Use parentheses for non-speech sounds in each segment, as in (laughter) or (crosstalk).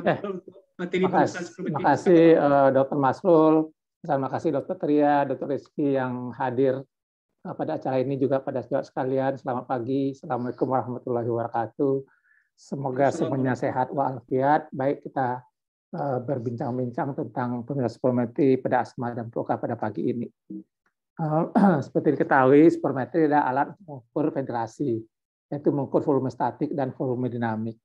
Eh, terima kasih. makasih, eh, makasih uh, Dr. Masrul, terima kasih Dokter Tria, Dokter Rizky yang hadir eh, pada acara ini juga pada sejak sekalian. Selamat pagi, Assalamualaikum warahmatullahi wabarakatuh. Semoga semuanya sehat walafiat. Baik kita berbincang-bincang tentang pemilihan supermetri pada asma dan proka pada pagi ini. Uh, (clears throat) seperti diketahui, supermetri adalah alat mengukur ventilasi, yaitu mengukur volume statik dan volume dinamik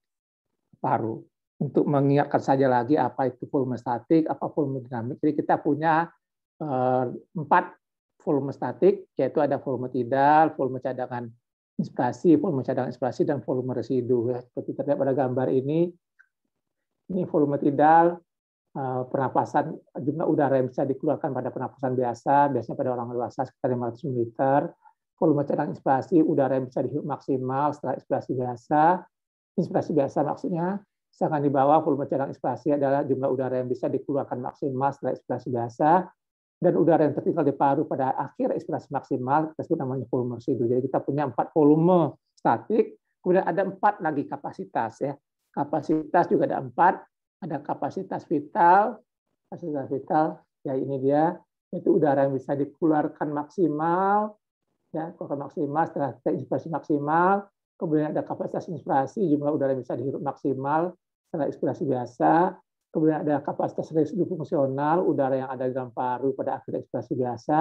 paru untuk mengingatkan saja lagi apa itu volume statik, apa volume dinamik. Jadi kita punya eh, empat volume statik, yaitu ada volume tidal, volume cadangan inspirasi, volume cadangan inspirasi, dan volume residu. Ya, seperti terlihat pada gambar ini, ini volume tidal, eh, pernapasan jumlah udara yang bisa dikeluarkan pada pernapasan biasa, biasanya pada orang dewasa sekitar 500 meter, volume cadangan inspirasi, udara yang bisa dihirup maksimal setelah inspirasi biasa, inspirasi biasa maksudnya Sedangkan di bawah volume jalan inspirasi adalah jumlah udara yang bisa dikeluarkan maksimal setelah inspirasi biasa dan udara yang tertinggal di paru pada akhir inspirasi maksimal kita sebut namanya volume residu. Jadi kita punya empat volume statik, kemudian ada empat lagi kapasitas ya. Kapasitas juga ada empat, ada kapasitas vital, kapasitas vital ya ini dia itu udara yang bisa dikeluarkan maksimal ya keluarkan maksimal setelah inspirasi maksimal kemudian ada kapasitas inspirasi jumlah udara yang bisa dihirup maksimal setelah ekspirasi biasa, kemudian ada kapasitas residu fungsional udara yang ada di dalam paru pada akhir ekspirasi biasa,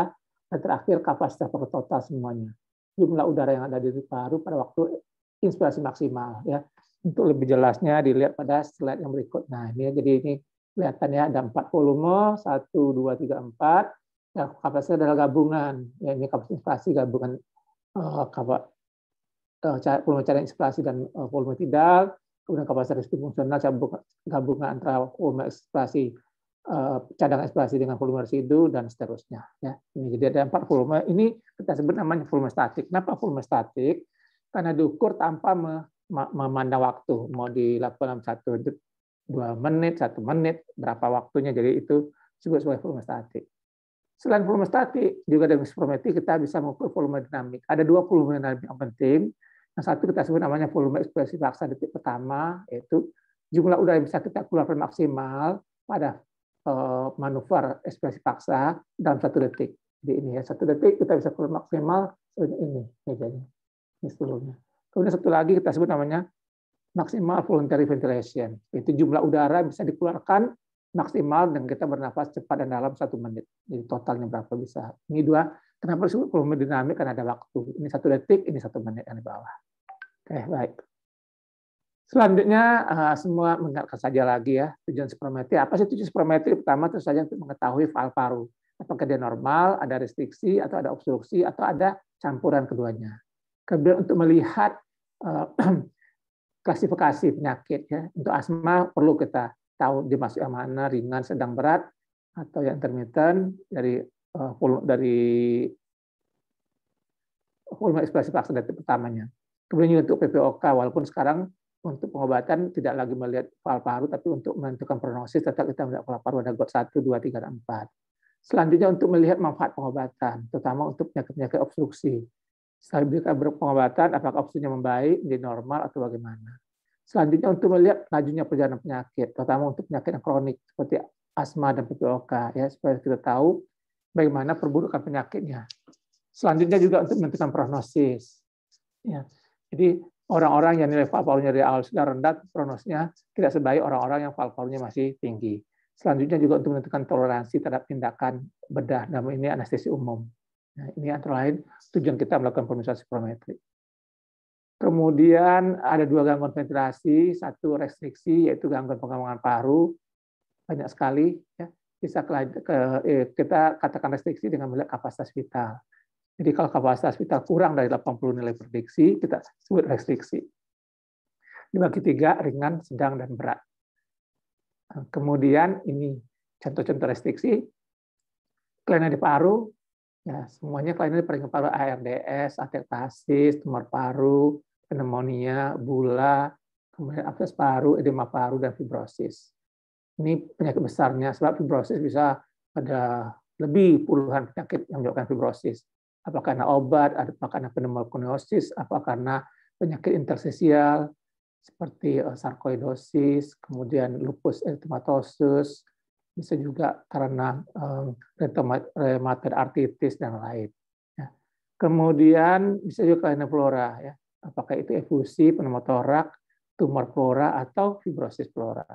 dan terakhir kapasitas per total semuanya. Jumlah udara yang ada di paru pada waktu inspirasi maksimal ya. Untuk lebih jelasnya dilihat pada slide yang berikut. Nah, ini ya, jadi ini kelihatannya ada empat volume, 1 2 3 4. Ya, kapasitas adalah gabungan. Ya, ini kapasitas inspirasi gabungan uh, eh, volume cara inspirasi dan volume tidak kemudian kapasitas risiko fungsional gabungan antara volume ekspresi eh, cadangan ekspresi dengan volume residu dan seterusnya ya ini jadi ada empat volume ini kita sebut namanya volume statik kenapa volume statik karena diukur tanpa memandang waktu mau dilakukan dalam satu dua menit satu menit berapa waktunya jadi itu disebut sebagai volume statik selain volume statik juga dengan spirometri kita bisa mengukur volume dinamik ada dua volume dinamik yang penting yang satu kita sebut namanya volume ekspresi paksa detik pertama, yaitu jumlah udara yang bisa kita keluarkan maksimal pada eh, manuver ekspresi paksa dalam satu detik. Jadi ini ya, satu detik kita bisa keluar maksimal sebanyak ini, mejanya. Ini seluruhnya. Kemudian satu lagi kita sebut namanya maksimal voluntary ventilation. yaitu jumlah udara yang bisa dikeluarkan maksimal dan kita bernapas cepat dan dalam satu menit. Jadi totalnya berapa bisa. Ini dua Kenapa disebut volume dinamik? Karena ada waktu. Ini satu detik, ini satu menit yang di bawah. Oke, baik. Selanjutnya, eh, semua mendengarkan saja lagi ya, tujuan spirometri. Apa sih tujuan spirometri? Pertama, terus saja untuk mengetahui val paru. Apakah dia normal, ada restriksi, atau ada obstruksi, atau ada campuran keduanya. Kemudian untuk melihat eh, (clears throat) klasifikasi penyakit ya untuk asma perlu kita tahu dimasukkan yang mana ringan sedang berat atau yang intermittent dari Eh, dari volume ekspresi paksa dari pertamanya. Kemudian juga untuk PPOK, walaupun sekarang untuk pengobatan tidak lagi melihat val paru, tapi untuk menentukan prognosis tetap kita melihat val paru ada GOT 1, 2, 3, dan 4. Selanjutnya untuk melihat manfaat pengobatan, terutama untuk penyakit-penyakit obstruksi. Setelah diberikan pengobatan, apakah obstruksinya membaik, menjadi normal, atau bagaimana. Selanjutnya untuk melihat lajunya perjalanan penyakit, terutama untuk penyakit yang kronik seperti asma dan PPOK. Ya, supaya kita tahu bagaimana perburukan penyakitnya. Selanjutnya juga untuk menentukan prognosis. Ya. Jadi orang-orang yang nilai paru dari awal sudah rendah, prognosisnya tidak sebaik orang-orang yang paru masih tinggi. Selanjutnya juga untuk menentukan toleransi terhadap tindakan bedah, namun ini anestesi umum. Nah, ini antara lain tujuan kita melakukan pemeriksaan prometri. Kemudian ada dua gangguan ventilasi, satu restriksi yaitu gangguan pengembangan paru, banyak sekali. Ya bisa eh, kita katakan restriksi dengan melihat kapasitas vital. Jadi kalau kapasitas vital kurang dari 80 nilai prediksi, kita sebut restriksi. Dibagi tiga, ringan, sedang, dan berat. Nah, kemudian ini contoh-contoh restriksi. Kelainan di paru, ya semuanya kelainan di peringkat paru, ARDS, atektasis, tumor paru, pneumonia, gula, kemudian abses paru, edema paru, dan fibrosis. Ini penyakit besarnya, sebab fibrosis bisa ada lebih puluhan penyakit yang menyebabkan fibrosis. Apa karena obat, apa karena pneumokoniosis, apa karena penyakit intersesial seperti eh, sarkoidosis, kemudian lupus eritematosus, bisa juga karena um, rheumatoid arthritis dan lain. Ya. Kemudian bisa juga karena flora, ya. apakah itu efusi, pneumotorak, tumor flora, atau fibrosis flora.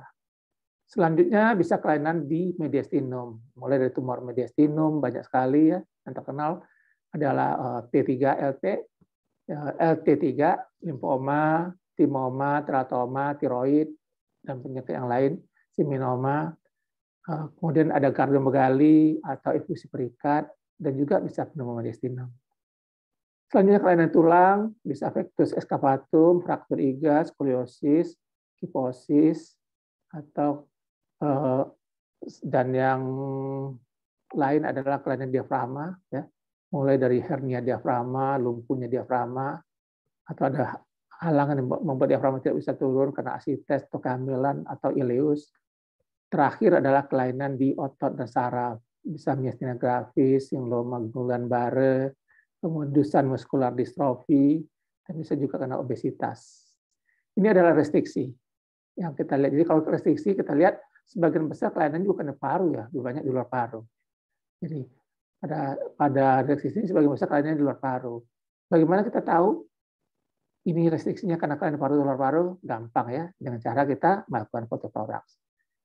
Selanjutnya bisa kelainan di mediastinum, mulai dari tumor mediastinum banyak sekali ya yang terkenal adalah T3LT, eh, LT3, eh, limfoma, timoma, teratoma, tiroid, dan penyakit yang lain, seminoma eh, Kemudian ada kardiomegali atau efusi perikat, dan juga bisa pneumonia mediastinum. Selanjutnya kelainan tulang, bisa afektus escavatum, fraktur iga, skoliosis, kiposis, atau Eh, dan yang lain adalah kelainan diafragma ya mulai dari hernia diafragma lumpuhnya diafragma atau ada halangan yang membuat diafragma tidak bisa turun karena asites atau kehamilan atau ileus terakhir adalah kelainan di otot dan saraf bisa miastenia gravis singloma gulan bare kemudusan muskular distrofi dan bisa juga karena obesitas ini adalah restriksi yang kita lihat jadi kalau restriksi kita lihat sebagian besar kelainan juga kena paru ya, lebih banyak di luar paru. Jadi pada pada restriksi ini sebagian besar kliennya di luar paru. Bagaimana kita tahu ini restriksinya karena kelainan paru di luar paru? Gampang ya, dengan cara kita melakukan foto toraks.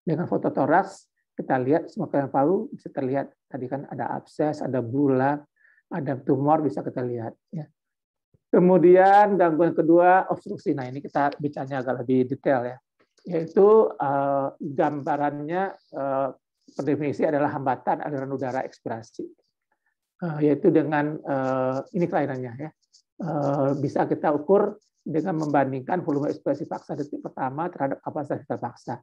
Dengan foto toraks kita lihat semua kelainan paru bisa terlihat tadi kan ada abses, ada bulat, ada tumor bisa kita lihat ya. Kemudian gangguan kedua obstruksi. Nah ini kita bicaranya agak lebih detail ya yaitu uh, gambarannya uh, definisi adalah hambatan aliran udara ekspirasi, uh, eh, yaitu dengan uh, ini kelainannya ya uh, bisa kita ukur dengan membandingkan volume ekspresi paksa detik pertama terhadap kapasitas kita paksa.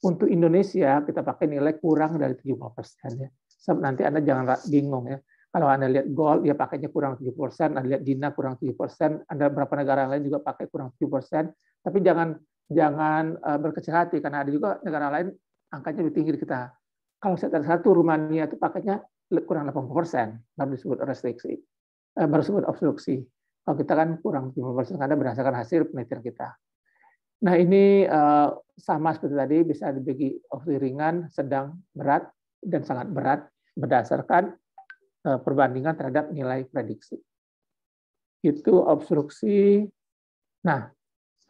Untuk Indonesia kita pakai nilai kurang dari 70 persen ya. Nanti Anda jangan bingung ya. Kalau Anda lihat gol ya pakainya kurang 70 persen. Anda lihat Dina kurang 70 persen. Anda berapa negara lain juga pakai kurang 70 persen. Tapi jangan jangan eh, berkecil hati karena ada juga negara lain angkanya lebih tinggi dari kita. Kalau sektor satu Rumania itu pakainya kurang 80 persen baru disebut restriksi, eh, baru disebut obstruksi. Kalau kita kan kurang 50 persen karena berdasarkan hasil penelitian kita. Nah ini eh, sama seperti tadi bisa dibagi obstruksi ringan, sedang, berat dan sangat berat berdasarkan perbandingan terhadap nilai prediksi. Itu obstruksi. Nah,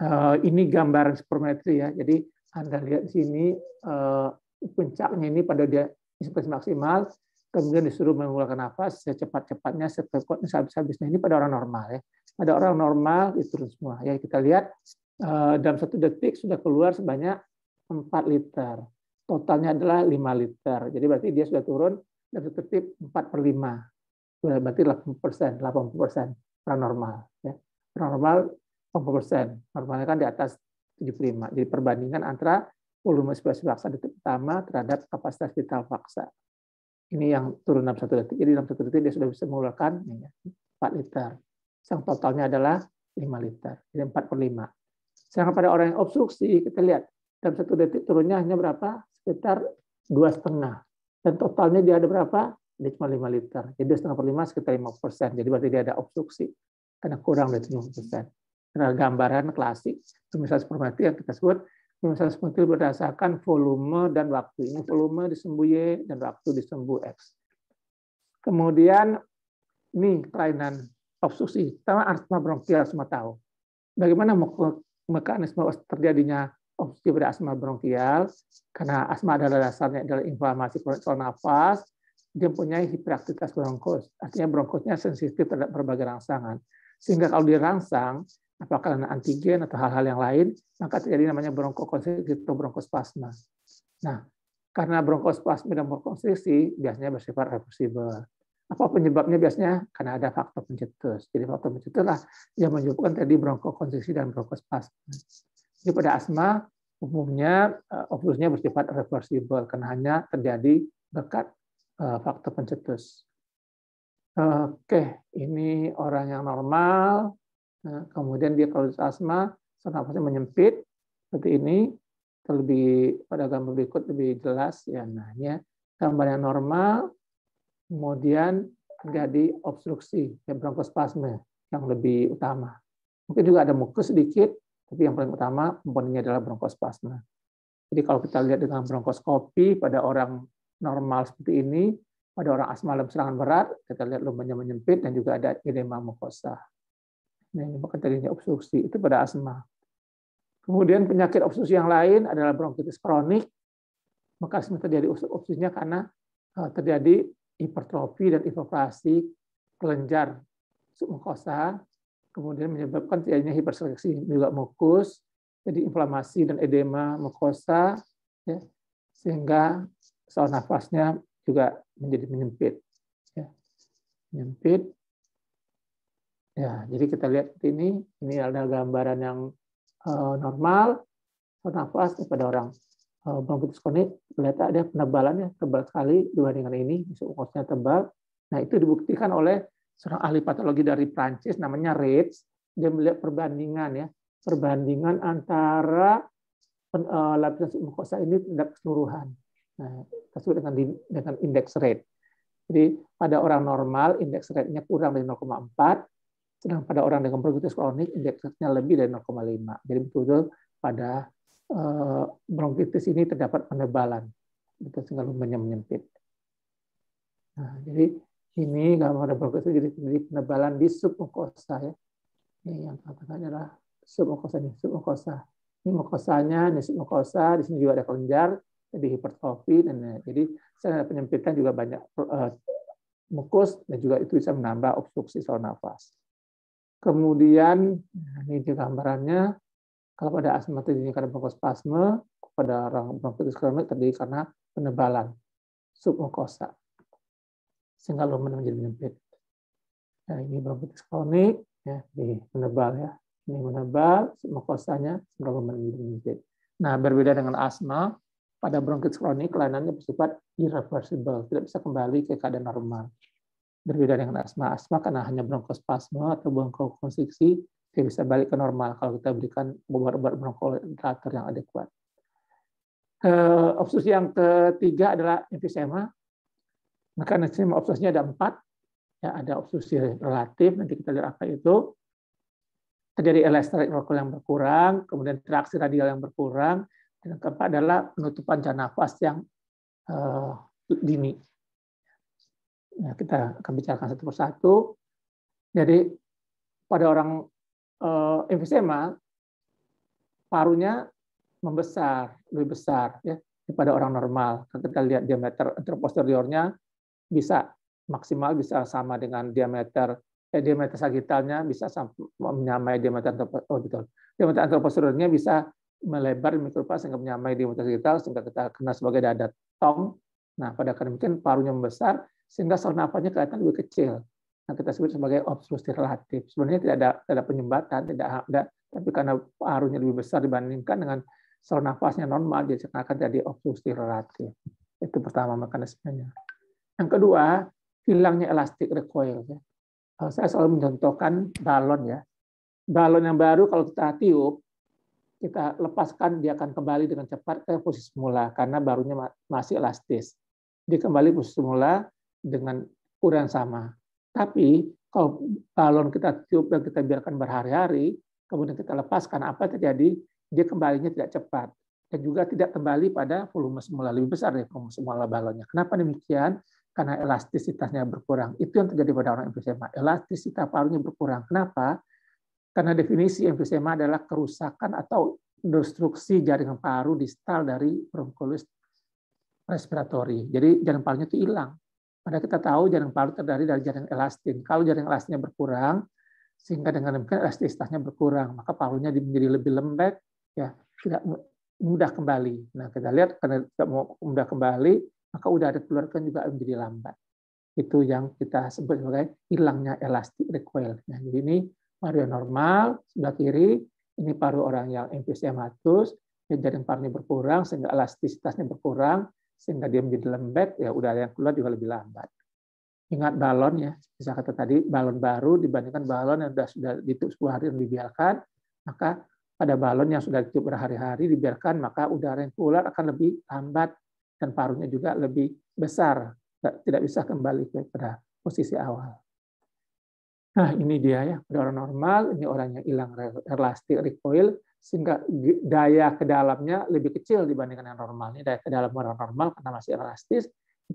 Eh, ini gambaran supermetri ya. Jadi Anda lihat di sini eh, puncaknya ini pada dia inspirasi maksimal, kemudian disuruh mengeluarkan nafas secepat-cepatnya, sekuat sehabis habisnya Ini pada orang normal ya. Ada orang normal itu semua ya kita lihat eh, dalam satu detik sudah keluar sebanyak 4 liter. Totalnya adalah 5 liter. Jadi berarti dia sudah turun dan tertib 4 per 5. Berarti 80 persen, 80 persen normal. Ya. normal Oh, persen, Normalnya kan di atas 75. Jadi perbandingan antara volume sirkulasi paksa detik pertama terhadap kapasitas vital paksa. Ini yang turun dalam satu detik. Jadi dalam satu detik dia sudah bisa mengeluarkan 4 liter. Sang totalnya adalah 5 liter. Jadi 4 per 5. Sedangkan pada orang yang obstruksi, kita lihat dalam satu detik turunnya hanya berapa? Sekitar dua setengah. Dan totalnya dia ada berapa? Dia cuma 5 liter. Jadi 2,5 setengah per 5 sekitar 50 persen. Jadi berarti dia ada obstruksi. Karena kurang dari 50 persen. Nah, gambaran klasik luminescence spermatik yang kita sebut luminescence spermatik berdasarkan volume dan waktu. Ini volume disembuh Y dan waktu disembuh X. Kemudian ini kelainan obstruksi, tahu asma bronkial semua tahu. Bagaimana mekanisme terjadinya obstruksi pada asma bronkial? Karena asma adalah dasarnya adalah inflamasi pada nafas, dia punya hiperaktivitas bronkos. Artinya bronkosnya sensitif terhadap berbagai rangsangan. Sehingga kalau dirangsang, apakah karena antigen atau hal-hal yang lain, maka terjadi namanya bronkokonstriksi atau bronkospasma. Nah, karena bronkospasma dan bronkokonstriksi biasanya bersifat reversibel. Apa penyebabnya biasanya? Karena ada faktor pencetus. Jadi faktor pencetuslah yang menyebabkan tadi bronkokonstriksi dan bronkospasma. Jadi pada asma umumnya eh, oblusnya bersifat reversibel karena hanya terjadi dekat eh, faktor pencetus. Oke, ini orang yang normal, Nah, kemudian dia kalau asma, saluran menyempit seperti ini. Terlebih pada gambar berikut lebih jelas ya. Nah, ya gambar yang normal, kemudian terjadi obstruksi ya bronkospasme yang lebih utama. Mungkin juga ada mukus sedikit, tapi yang paling utama komponennya adalah bronkospasme. Jadi kalau kita lihat dengan bronkoskopi pada orang normal seperti ini, pada orang asma dalam serangan berat, kita lihat lumbanya menyempit dan juga ada edema mukosa. Nah, ini menyebabkan terjadinya obstruksi itu pada asma. Kemudian penyakit obstruksi yang lain adalah bronkitis kronik, maka terjadi obstruksinya karena eh, terjadi hipertrofi dan hipoplasi kelenjar submukosa, kemudian menyebabkan terjadinya hiperseleksi juga mukus, jadi inflamasi dan edema mukosa, ya, sehingga saluran nafasnya juga menjadi menyempit. Ya. Menyempit, Ya, jadi kita lihat ini, ini ada gambaran yang uh, normal nafas pada orang uh, eh, bronkitis kronik. Ternyata ada penebalannya tebal sekali dibandingkan ini, mukusnya tebal. Nah itu dibuktikan oleh seorang ahli patologi dari Prancis namanya Reitz. Dia melihat perbandingan ya, perbandingan antara pen, uh, lapisan mukosa ini tidak keseluruhan. Nah, tersebut dengan dengan indeks rate. Jadi pada orang normal indeks rate-nya kurang dari 0,4, sedang pada orang dengan bronkitis kronik, indeksnya lebih dari 0,5. Jadi betul-betul pada eh, bronkitis ini terdapat penebalan, kita sehingga lumbarnya menyempit. Nah, jadi ini kalau ada bronkitis jadi, jadi penebalan di submukosa ya. Ini yang katakannya adalah submukosa ini, submukosa. Ini mukosanya, ini submukosa, di sini juga ada kelenjar, jadi hipertrofi dan jadi saya penyempitan juga banyak eh, mukus dan juga itu bisa menambah obstruksi saluran nafas. Kemudian, ini juga gambarannya, kalau pada asma terjadi karena bronkospasme, pada orang bronkitis kronik terjadi karena penebalan submukosa sehingga lumen menjadi menyempit. Nah, ini bronkitis kronik ya, di penebal ya. Ini menebal, submukosanya sehingga lumen menjadi menyempit. Nah, berbeda dengan asma, pada bronkitis kronik kelainannya bersifat irreversible, tidak bisa kembali ke keadaan normal berbeda dengan asma. Asma karena hanya bronkospasma atau bronkokonstriksi, dia bisa balik ke normal kalau kita berikan obat-obat bronkodilator yang adekuat. Uh, obstruksi yang ketiga adalah emfisema. Mekanisme obstruksinya ada empat. Ya, ada obstruksi relatif, nanti kita lihat apa itu. Terjadi elastrik lokal yang berkurang, kemudian traksi radial yang berkurang, dan keempat adalah penutupan jalan nafas yang uh, dini. Ya, kita akan bicarakan satu persatu. Jadi pada orang uh, eh, emfisema parunya membesar, lebih besar ya daripada orang normal. Kita lihat diameter anteroposteriornya bisa maksimal bisa sama dengan diameter eh, diameter sagitalnya bisa sampai menyamai diameter orbital. Oh, gitu. Diameter anteroposteriornya bisa melebar mikropas sehingga menyamai diameter sagittal sehingga kita kenal sebagai dada tong. Nah, pada mungkin parunya membesar sehingga saluran nafasnya kelihatan lebih kecil. yang kita sebut sebagai obstruksi relatif. Sebenarnya tidak ada, tidak ada penyumbatan, tidak ada, tapi karena paruhnya lebih besar dibandingkan dengan saluran nafasnya normal, jadi akan jadi obstruksi relatif. Itu pertama mekanismenya. Yang kedua, hilangnya elastik recoil. Ya. Eh, saya selalu mencontohkan balon ya. Balon yang baru kalau kita tiup, kita lepaskan dia akan kembali dengan cepat ke posisi semula karena barunya masih elastis. Dia kembali posisi semula dengan ukuran sama. Tapi kalau balon kita tiup dan kita biarkan berhari-hari, kemudian kita lepaskan, apa terjadi? Dia kembalinya tidak cepat dan juga tidak kembali pada volume semula lebih besar dari volume semula balonnya. Kenapa demikian? Karena elastisitasnya berkurang. Itu yang terjadi pada orang emfisema. Elastisitas parunya berkurang. Kenapa? Karena definisi emfisema adalah kerusakan atau destruksi jaringan paru distal dari bronkolus respiratori. Jadi jaringan parunya itu hilang. Pada kita tahu jaring paru terdiri dari jaring elastin. Kalau jaring elastinnya berkurang, sehingga dengan demikian elastisitasnya berkurang, maka parunya menjadi lebih lembek, ya tidak mudah kembali. Nah kita lihat karena tidak mudah kembali, maka udah ada keluarkan juga menjadi lambat. Itu yang kita sebut sebagai hilangnya elastik recoil. Nah, jadi ini paru normal sebelah kiri, ini paru orang yang emfisematus, jaring parunya berkurang sehingga elastisitasnya berkurang, sehingga dia menjadi lembek, ya udara yang keluar juga lebih lambat. Ingat balon ya, bisa kata tadi balon baru dibandingkan balon yang sudah sudah ditutup 10 hari dan dibiarkan, maka pada balon yang sudah ditutup berhari-hari dibiarkan, maka udara yang keluar akan lebih lambat dan parunya juga lebih besar, tidak bisa kembali pada posisi awal. Nah, ini dia ya, pada orang normal, ini orang yang hilang elastik recoil, sehingga daya ke dalamnya lebih kecil dibandingkan yang normal. Ini daya ke dalam orang normal karena masih elastis,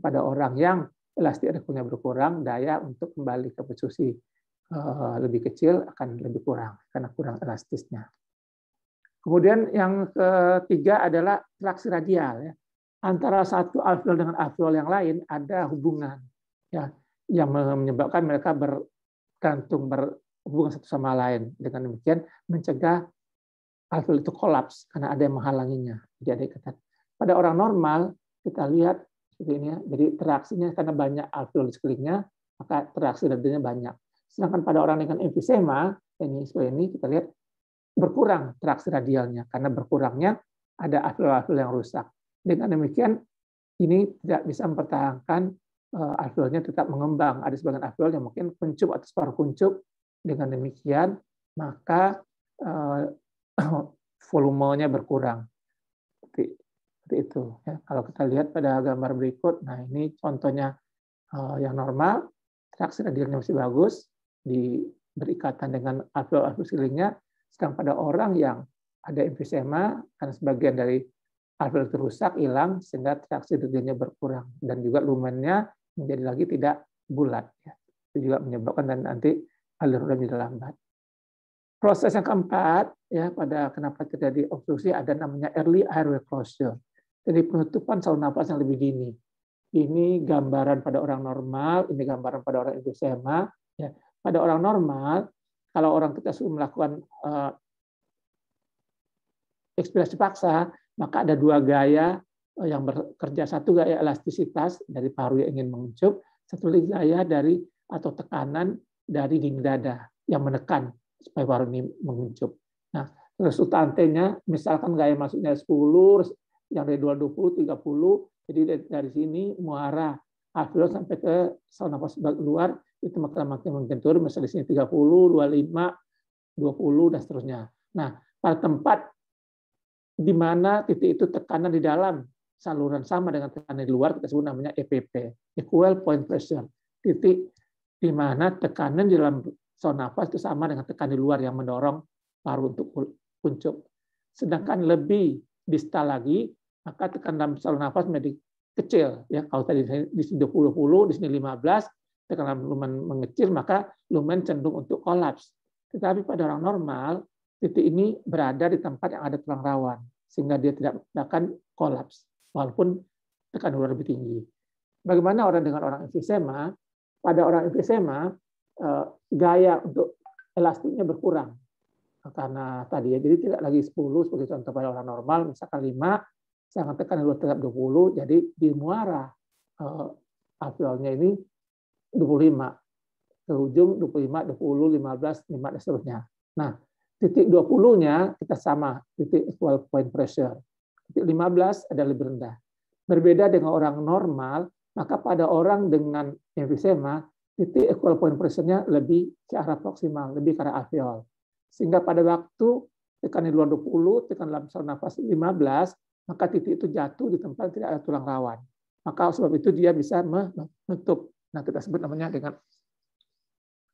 pada orang yang elastik punya berkurang, daya untuk kembali ke posisi eh, lebih kecil akan lebih kurang karena kurang elastisnya. Kemudian yang ketiga adalah traksi radial. Ya. Antara satu alveol dengan alveol yang lain ada hubungan ya, yang menyebabkan mereka bergantung berhubungan satu sama lain. Dengan demikian mencegah alveol itu kolaps karena ada yang menghalanginya. Jadi ada ketat. Pada orang normal kita lihat seperti ini ya. Jadi teraksinya karena banyak alveol di sekelilingnya, maka teraksi dadanya banyak. Sedangkan pada orang dengan emfisema ini seperti ini kita lihat berkurang teraksi radialnya karena berkurangnya ada alveol-alveol yang rusak. Dengan demikian ini tidak bisa mempertahankan eh, alveolnya tetap mengembang. Ada sebagian alveol yang mungkin kuncup atau separuh kuncup. Dengan demikian maka eh, (coughs) volumenya berkurang. Seperti, seperti itu. Ya. Kalau kita lihat pada gambar berikut, nah ini contohnya uh, yang normal, traksi radialnya masih bagus, di, berikatan dengan alveol-alveol sekelilingnya, sedang pada orang yang ada emfisema, karena sebagian dari alveol itu rusak, hilang, sehingga traksi radialnya berkurang. Dan juga lumennya menjadi lagi tidak bulat. Ya. Itu juga menyebabkan dan nanti alur menjadi lambat. Proses yang keempat ya pada kenapa terjadi obstruksi ada namanya early airway closure. Jadi penutupan saluran nafas yang lebih dini. Ini gambaran pada orang normal, ini gambaran pada orang emfisema. Ya. Pada orang normal, kalau orang kita suruh melakukan uh, ekspirasi paksa, maka ada dua gaya eh, yang bekerja. Satu gaya elastisitas dari paru yang ingin menguncup, satu lagi gaya dari atau tekanan dari dinding dada yang menekan supaya ini menguncup. Nah, resultantenya misalkan gaya masuknya 10, yang dari 20, 30, jadi dari sini muara alveolus sampai ke saluran nafas luar itu makin-makin menggentur, misalnya di sini 30, 25, 20, dan seterusnya. Nah, pada tempat di mana titik itu tekanan di dalam saluran sama dengan tekanan di luar, kita sebut namanya EPP, Equal Point Pressure, titik di mana tekanan di dalam saluran nafas itu sama dengan tekan di luar yang mendorong paru untuk kuncup. Sedangkan lebih distal lagi, maka tekan dalam saluran nafas menjadi kecil. Ya, kalau tadi di sini 20, di sini 15, tekanan lumen mengecil, maka lumen cenderung untuk kolaps. Tetapi pada orang normal, titik ini berada di tempat yang ada tulang rawan, sehingga dia tidak akan kolaps, walaupun tekanan luar lebih tinggi. Bagaimana orang dengan orang emfisema? Pada orang emfisema, Eh, gaya untuk elastiknya berkurang karena tadi ya jadi tidak lagi 10 sebagai contoh pada orang normal misalkan 5 saya akan tekan 2 tetap 20 jadi di muara eh, alveolnya ini 25 ke ujung 25 20 15 5 dan seterusnya nah titik 20-nya kita sama titik equal point pressure titik 15 ada lebih rendah berbeda dengan orang normal maka pada orang dengan emfisema titik equal point pressure-nya lebih ke arah proksimal, lebih ke arah alveol. Sehingga pada waktu tekanan di luar 20, tekanan dalam saluran nafas 15, maka titik itu jatuh di tempat tidak ada tulang rawan. Maka sebab itu dia bisa menutup. Nah, kita sebut namanya dengan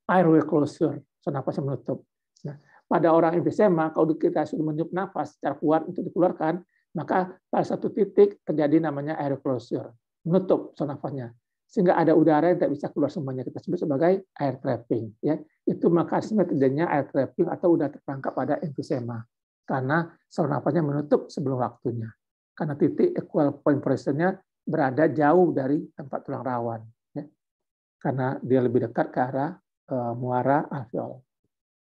airway closure, saluran nafas yang menutup. Nah, pada orang emfisema, kalau kita sudah menutup nafas secara kuat untuk dikeluarkan, maka pada satu titik terjadi namanya airway closure, menutup saluran nafasnya sehingga ada udara yang tidak bisa keluar semuanya kita sebut sebagai air trapping ya itu maka sebenarnya terjadinya air trapping atau udah terperangkap pada emfisema karena saluran nafasnya menutup sebelum waktunya karena titik equal point pressure-nya berada jauh dari tempat tulang rawan ya. karena dia lebih dekat ke arah uh, muara alveol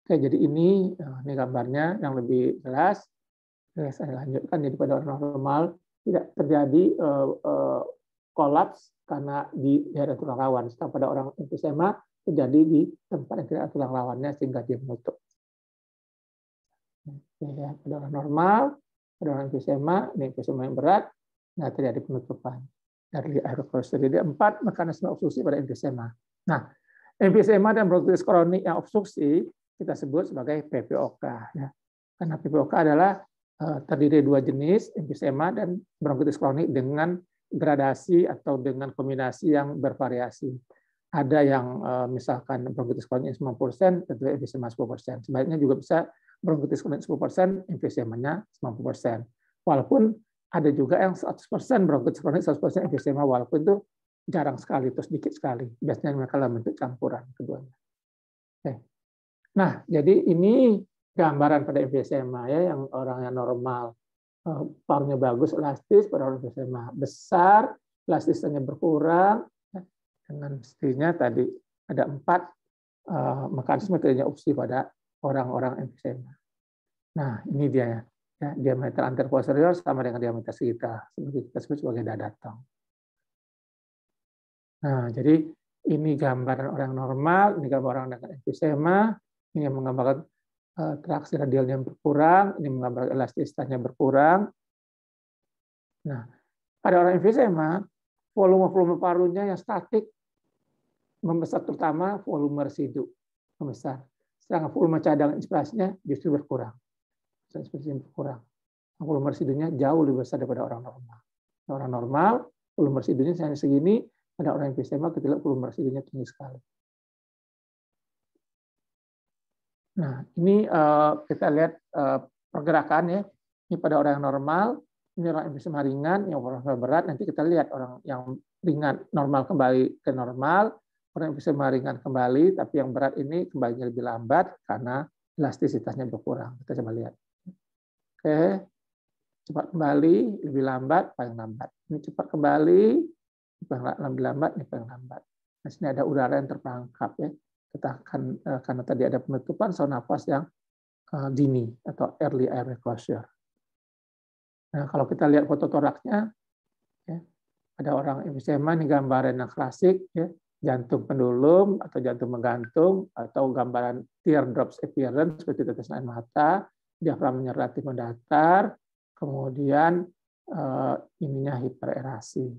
oke jadi ini eh, ini gambarnya yang lebih jelas Oke, saya lanjutkan jadi pada orang normal tidak terjadi uh, uh, kolaps karena di daerah tulang rawan. Sedang pada orang emfisema terjadi di tempat yang tidak tulang rawannya sehingga dia menutup. Ya, pada orang normal, pada orang emfisema, ini emfisema yang berat, nah terjadi penutupan dari aerokolitis. Jadi empat mekanisme obstruksi pada emfisema. Nah, emfisema dan bronkitis kronik yang obstruksi kita sebut sebagai PPOK. Ya. Karena PPOK adalah eh, terdiri dua jenis, emfisema dan bronkitis kronik dengan gradasi atau dengan kombinasi yang bervariasi. Ada yang eh, misalkan bronkitis kronik 90%, tentu emfisema 10%. Sebaliknya juga bisa bronkitis kronik 10%, emfisemanya 90%. Walaupun ada juga yang 100% bronkitis kronik, 100% emfisema, walaupun itu jarang sekali, terus sedikit sekali. Biasanya mereka dalam bentuk campuran keduanya. Oke. Nah, jadi ini gambaran pada emfisema ya, yang orang yang normal Parunya eh, bagus, elastis, pada orang SMA besar, elastisnya berkurang, ya. dengan mestinya tadi ada empat uh, mekanisme kerjanya opsi pada orang-orang emfisema. Nah, ini dia ya. ya diameter antar posterior sama dengan diameter sekitar, seperti kita sebut sebagai datang. Nah, jadi ini gambaran orang normal, ini gambaran orang dengan emfisema, ini yang menggambarkan traksi eh, radialnya berkurang, ini menggambarkan elastisitasnya berkurang. Nah, pada orang emfisema, volume-volume parunya yang statik membesar terutama volume residu membesar. Sedangkan volume cadangan inspirasinya justru berkurang. Inspirasinya berkurang. Nah, volume residunya jauh lebih besar daripada orang normal. Orang normal, volume residunya hanya segini, pada orang emfisema kita lihat volume residunya tinggi sekali. Nah, ini uh, kita lihat uh, pergerakan ya. Ini pada orang yang normal, ini orang bisa ringan, yang orang berat, nanti kita lihat orang yang ringan normal kembali ke normal, orang yang bisa ringan kembali, tapi yang berat ini kembali lebih lambat karena elastisitasnya berkurang. Kita coba lihat. Oke, cepat kembali, lebih lambat, paling lambat. Ini cepat kembali, lebih lambat, ini paling lambat. Nah, sini ada udara yang terperangkap ya kita akan eh, karena tadi ada penutupan saluran nafas yang eh, dini atau early airway closure. Nah, kalau kita lihat foto toraknya, ya, ada orang emfisema ini gambaran yang klasik, ya, jantung pendulum atau jantung menggantung atau gambaran teardrops appearance seperti tetesan air mata, diaframanya relatif mendatar, kemudian eh, ininya hipererasi.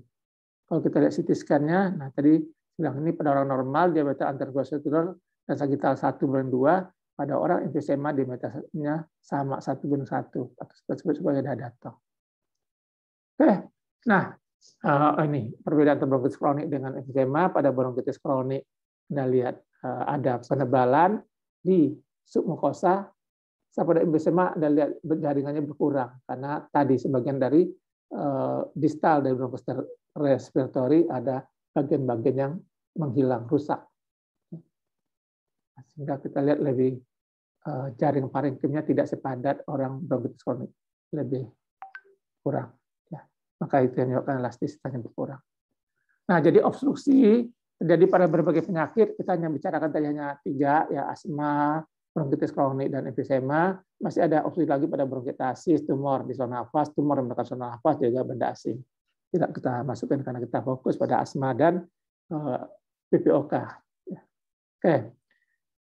Kalau kita lihat CT scan-nya, nah tadi bilang ini pada orang normal diabetes antergosedural dan sagital 1 bulan 2 pada orang emfisema diabetesnya sama 1 bulan 1 atau disebut sebagai dadato. Oke, nah eh, ini perbedaan bronkitis kronik dengan emfisema pada bronkitis kronik Anda lihat eh, ada penebalan di submukosa pada emfisema Anda lihat jaringannya berkurang karena tadi sebagian dari eh, distal dari bronkus respiratory ada bagian-bagian yang menghilang, rusak. Sehingga kita lihat lebih eh, jaring parenkimnya tidak sepadat orang bronkitis kronik, lebih kurang. Ya. Maka itu yang menyebabkan elastisitasnya berkurang. Nah, jadi obstruksi terjadi pada berbagai penyakit. Kita hanya bicarakan tadi hanya tiga, ya asma, bronkitis kronik, dan emfisema. Masih ada obstruksi lagi pada bronkitasis tumor di zona nafas, tumor yang menekan nafas, juga benda asing tidak kita masukkan karena kita fokus pada asma dan eh, PPOK. Ya. Oke.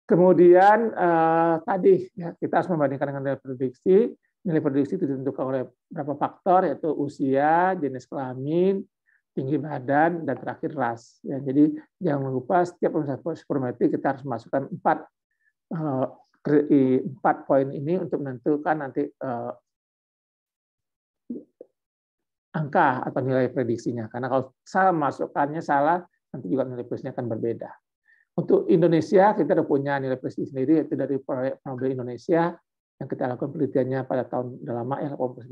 Kemudian eh, tadi ya, kita harus membandingkan dengan nilai prediksi. Nilai prediksi itu ditentukan oleh beberapa faktor yaitu usia, jenis kelamin, tinggi badan, dan terakhir ras. Ya. jadi jangan lupa setiap proses supermetric kita harus masukkan empat eh, empat poin ini untuk menentukan nanti angka atau nilai prediksinya. Karena kalau salah masukannya salah, nanti juga nilai prediksinya akan berbeda. Untuk Indonesia, kita sudah punya nilai prediksi sendiri, yaitu dari proyek Nobel Indonesia, yang kita lakukan penelitiannya pada tahun lama ya 89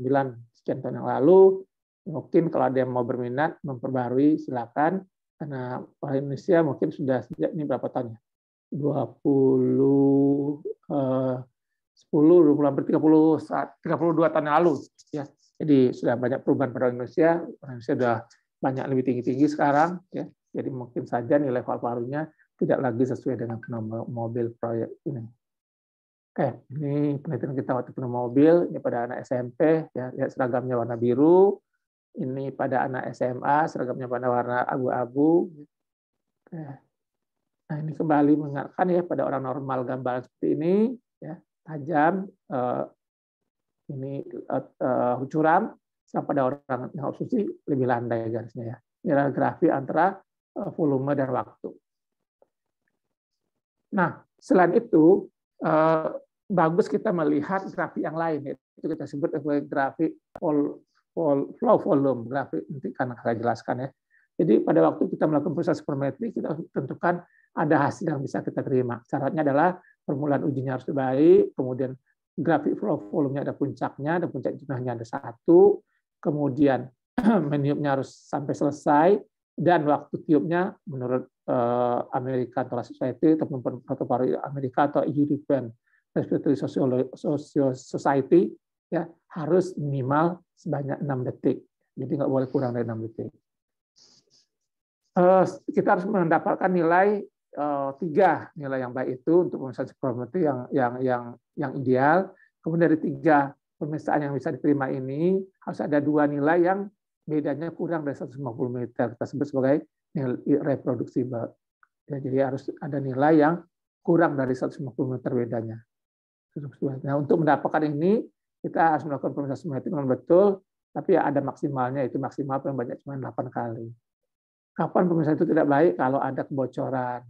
sekian tahun yang lalu. Mungkin kalau ada yang mau berminat memperbarui silakan karena orang Indonesia mungkin sudah sejak ini berapa tahun ya? 20 eh, 10 20 30 32 tahun yang lalu ya jadi sudah banyak perubahan pada Indonesia, Indonesia sudah banyak lebih tinggi-tinggi sekarang, ya. jadi mungkin saja nilai paru-parunya tidak lagi sesuai dengan mobil proyek ini. Oke, ini penelitian kita waktu mobil, ini pada anak SMP, ya, lihat seragamnya warna biru, ini pada anak SMA, seragamnya pada warna abu-abu. Nah, ini kembali mengingatkan ya pada orang normal gambar seperti ini, ya, tajam, eh, ini uh, eh, uh, curam, pada orang yang obstruksi lebih landai garisnya ya. Ini adalah grafik antara uh, volume dan waktu. Nah, selain itu uh, bagus kita melihat grafik yang lain itu kita sebut sebagai grafik vol, vol, flow volume grafik nanti akan saya jelaskan ya. Jadi pada waktu kita melakukan proses spirometri kita tentukan ada hasil yang bisa kita terima. Syaratnya adalah permulaan ujinya harus baik, kemudian grafik volumenya ada puncaknya, ada puncak jumlahnya ada satu, kemudian (clears throat) meniupnya harus sampai selesai, dan waktu tiupnya menurut uh, eh, American Thoracic Society ataupun protokol Amerika atau European Respiratory Society ya harus minimal sebanyak enam detik. Jadi nggak boleh kurang dari enam detik. Eh, kita harus mendapatkan nilai Eh, tiga nilai yang baik itu untuk pemeriksaan psikologi yang yang yang yang ideal. Kemudian dari tiga pemeriksaan yang bisa diterima ini harus ada dua nilai yang bedanya kurang dari 150 meter. Kita sebut sebagai nilai reproduksi. Ya, jadi harus ada nilai yang kurang dari 150 meter bedanya. Nah, untuk mendapatkan ini, kita harus melakukan pemeriksaan simetrik dengan betul, tapi ya ada maksimalnya, itu maksimal paling banyak cuma 8 kali kapan pemeriksaan itu tidak baik kalau ada kebocoran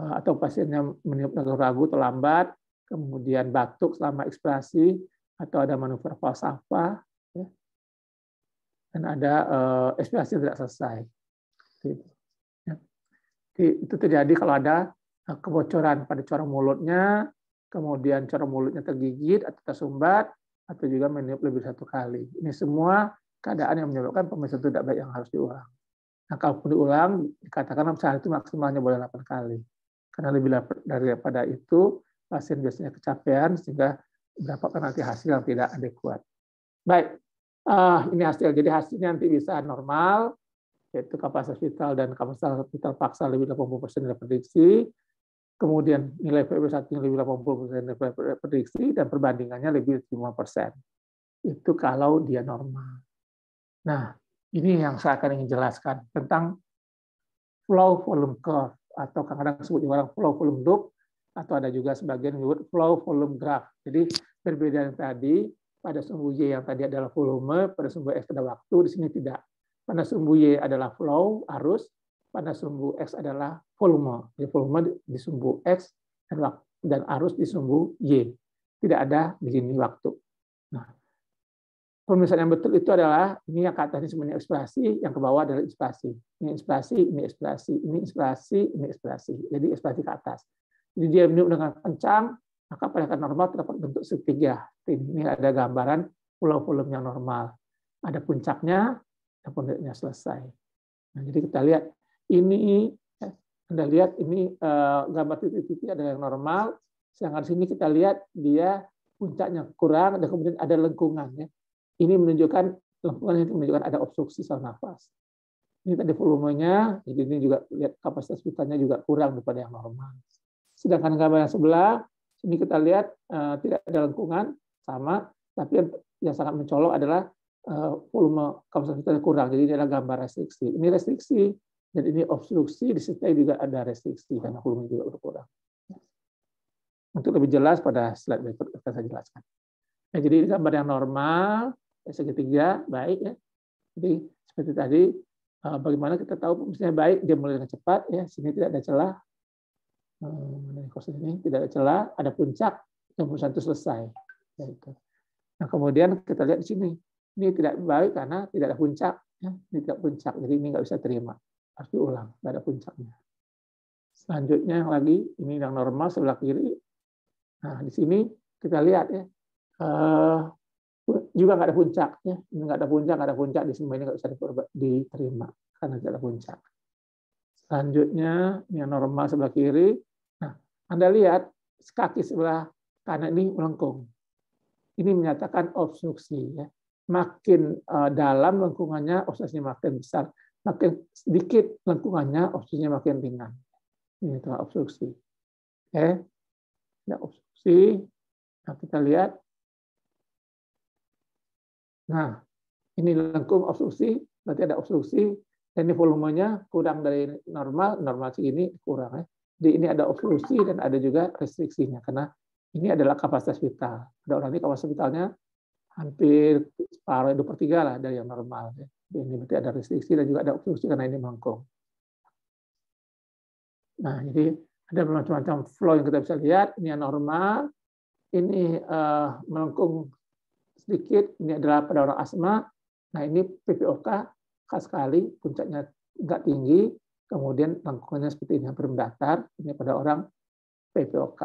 eh, atau pasiennya meniup ragu-ragu terlambat, kemudian batuk selama ekspirasi atau ada manuver falsafa ya. dan ada eh, ekspirasi tidak selesai. Gitu. Ya. Itu terjadi kalau ada eh, kebocoran pada corong mulutnya, kemudian corong mulutnya tergigit atau tersumbat, atau juga meniup lebih satu kali. Ini semua keadaan yang menyebabkan pemeriksaan tidak baik yang harus diulang. Nah, kalaupun diulang, dikatakan sehari itu maksimalnya boleh 8 kali. Karena lebih daripada itu, pasien biasanya kecapean sehingga mendapatkan nanti hasil yang tidak adekuat. Baik, uh, ini hasil. Jadi hasilnya nanti bisa normal, yaitu kapasitas vital dan kapasitas vital paksa lebih 80% dari prediksi, kemudian nilai PP1 lebih 80% dari prediksi, dan perbandingannya lebih persen. Itu kalau dia normal. Nah, ini yang saya akan ingin jelaskan tentang flow volume curve atau kadang-kadang disebut orang flow volume loop atau ada juga sebagian disebut flow volume graph. Jadi perbedaan tadi pada sumbu Y yang tadi adalah volume, pada sumbu X pada waktu, di sini tidak. Pada sumbu Y adalah flow, arus, pada sumbu X adalah volume. Jadi volume di sumbu X dan arus di sumbu Y. Tidak ada di sini waktu. Penulisan yang betul itu adalah ini yang ke atas ini semuanya inspirasi, yang ke bawah adalah ekspresi, Ini ekspresi, ini ekspresi, ini ekspresi, ini ekspresi. Jadi ekspresi ke atas. Jadi dia minum dengan kencang, maka pada normal terdapat bentuk segitiga. Ini ada gambaran pulau pulau yang normal. Ada puncaknya, ada puncaknya selesai. Nah, jadi kita lihat ini ya, anda lihat ini eh, gambar titik-titik ada yang normal, sedangkan sini kita lihat dia puncaknya kurang dan kemudian ada lengkungan ya. Ini menunjukkan lengkungan itu menunjukkan ada obstruksi saluran nafas. Ini tadi volumenya, jadi ini juga lihat kapasitas vitalnya juga kurang daripada yang normal. Sedangkan gambar yang sebelah, ini kita lihat uh, tidak ada lengkungan sama, tapi yang, yang sangat mencolok adalah uh, volume kapasitas vitalnya kurang. Jadi ini adalah gambar restriksi. Ini restriksi dan ini obstruksi disertai juga ada restriksi karena volume juga berkurang. Untuk lebih jelas pada slide berikut akan saya jelaskan. Nah, jadi gambar yang normal Eh, segitiga baik ya. Jadi seperti tadi eh, bagaimana kita tahu misalnya baik dia mulai dengan cepat ya sini tidak ada celah eh, kos ini tidak ada celah ada puncak kemudian itu selesai ya, nah kemudian kita lihat di sini ini tidak baik karena tidak ada puncak ya. ini tidak puncak jadi ini nggak bisa terima harus diulang tidak ada puncaknya selanjutnya yang lagi ini yang normal sebelah kiri nah di sini kita lihat ya juga nggak ada puncaknya, nggak ada puncak, nggak ada puncak di semua ini nggak bisa diterima karena tidak ada puncak. Selanjutnya yang normal sebelah kiri, nah Anda lihat kaki sebelah kanan ini melengkung. Ini menyatakan obstruksi ya. Makin eh, dalam lengkungannya obstruksinya makin besar, makin sedikit lengkungannya obstruksinya makin ringan. Ini adalah obstruksi. Oke. Okay. Ya, obstruksi. Nah, kita lihat Nah, ini lengkung obstruksi, berarti ada obstruksi, dan ini volumenya kurang dari normal, normal ini kurang. Ya. Jadi ini ada obstruksi dan ada juga restriksinya, karena ini adalah kapasitas vital. Ada orang ini kapasitas vitalnya hampir separuh dua per tiga lah dari yang normal. Ya. Ini berarti ada restriksi dan juga ada obstruksi karena ini melengkung. Nah, jadi ada macam macam flow yang kita bisa lihat. Ini yang normal, ini uh, melengkung sedikit, ini adalah pada orang asma. Nah ini PPOK khas sekali, puncaknya nggak tinggi, kemudian lengkungnya seperti ini hampir mendatar, ini pada orang PPOK,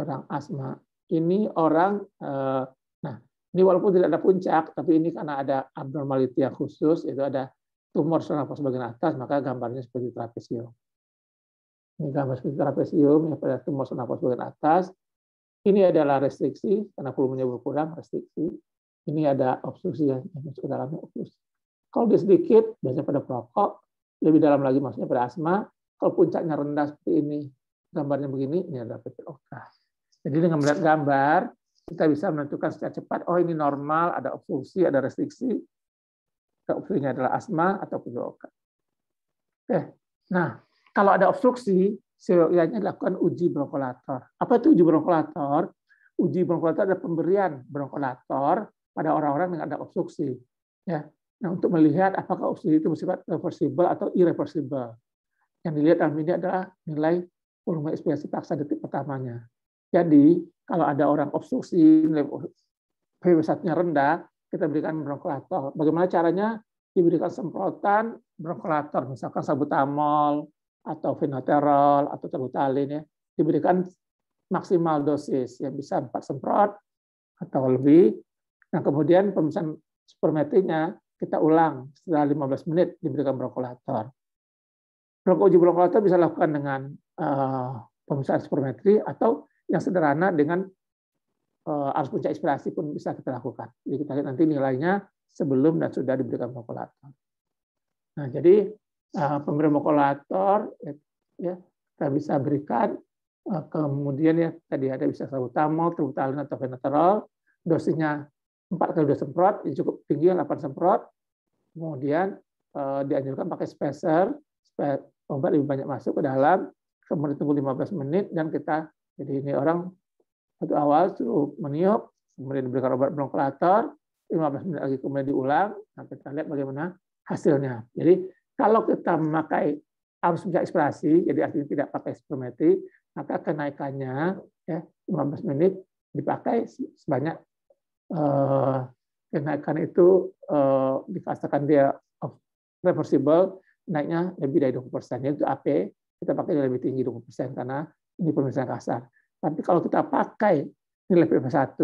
orang asma. Ini orang, eh, nah ini walaupun tidak ada puncak, tapi ini karena ada abnormality yang khusus, itu ada tumor selang nafas bagian atas, maka gambarnya seperti trapesium. Ini gambar seperti trapesium, ya pada tumor selang nafas bagian atas, ini adalah restriksi, karena volumenya berkurang, restriksi. Ini ada obstruksi yang masuk ke dalamnya obstruksi. Kalau di sedikit, biasanya pada perokok, lebih dalam lagi maksudnya pada asma. Kalau puncaknya rendah seperti ini, gambarnya begini, ini adalah PPOK. Jadi dengan melihat gambar, kita bisa menentukan secara cepat, oh ini normal, ada obstruksi, ada restriksi, obstruksinya adalah asma atau PPOK. Oke. Nah, kalau ada obstruksi, seyogianya dilakukan uji bronkolator. Apa itu uji bronkolator? Uji bronkolator adalah pemberian bronkolator pada orang-orang yang ada obstruksi. Ya. Nah, untuk melihat apakah obstruksi itu bersifat reversible atau irreversible. Yang dilihat dalam ini adalah nilai volume ekspirasi paksa detik pertamanya. Jadi, kalau ada orang obstruksi, nilai pv nya rendah, kita berikan bronkolator. Bagaimana caranya? Diberikan semprotan bronkolator, misalkan sabutamol, atau fenoterol atau terbutalin ya diberikan maksimal dosis yang bisa empat semprot atau lebih. Nah, kemudian pemeriksaan supermetrinya kita ulang setelah 15 menit diberikan brokolator. Uji brokolator bisa lakukan dengan uh, eh, pemeriksaan supermetri atau yang sederhana dengan uh, arus puncak inspirasi pun bisa kita lakukan. Jadi kita lihat nanti nilainya sebelum dan sudah diberikan brokolator. Nah, jadi Eh, pembromokulator ya kita bisa berikan eh, kemudian ya tadi ada bisa salbutamol, trubutalin atau fenoterol dosisnya empat kali 2 semprot ya cukup tinggi delapan semprot kemudian eh, dianjurkan pakai spacer supaya obat lebih banyak masuk ke dalam kemudian tunggu 15 menit dan kita jadi ini orang satu awal cukup meniup kemudian diberikan obat lima 15 menit lagi kemudian diulang nah kita lihat bagaimana hasilnya jadi kalau kita memakai arus puncak ekspirasi, jadi artinya tidak pakai spirometri, maka kenaikannya ya 15 menit dipakai sebanyak eh, kenaikan itu eh, dikatakan dia reversible naiknya lebih dari 20 persen yaitu AP kita pakai lebih tinggi 20 persen karena ini pemeriksaan kasar. Tapi kalau kita pakai nilai PP1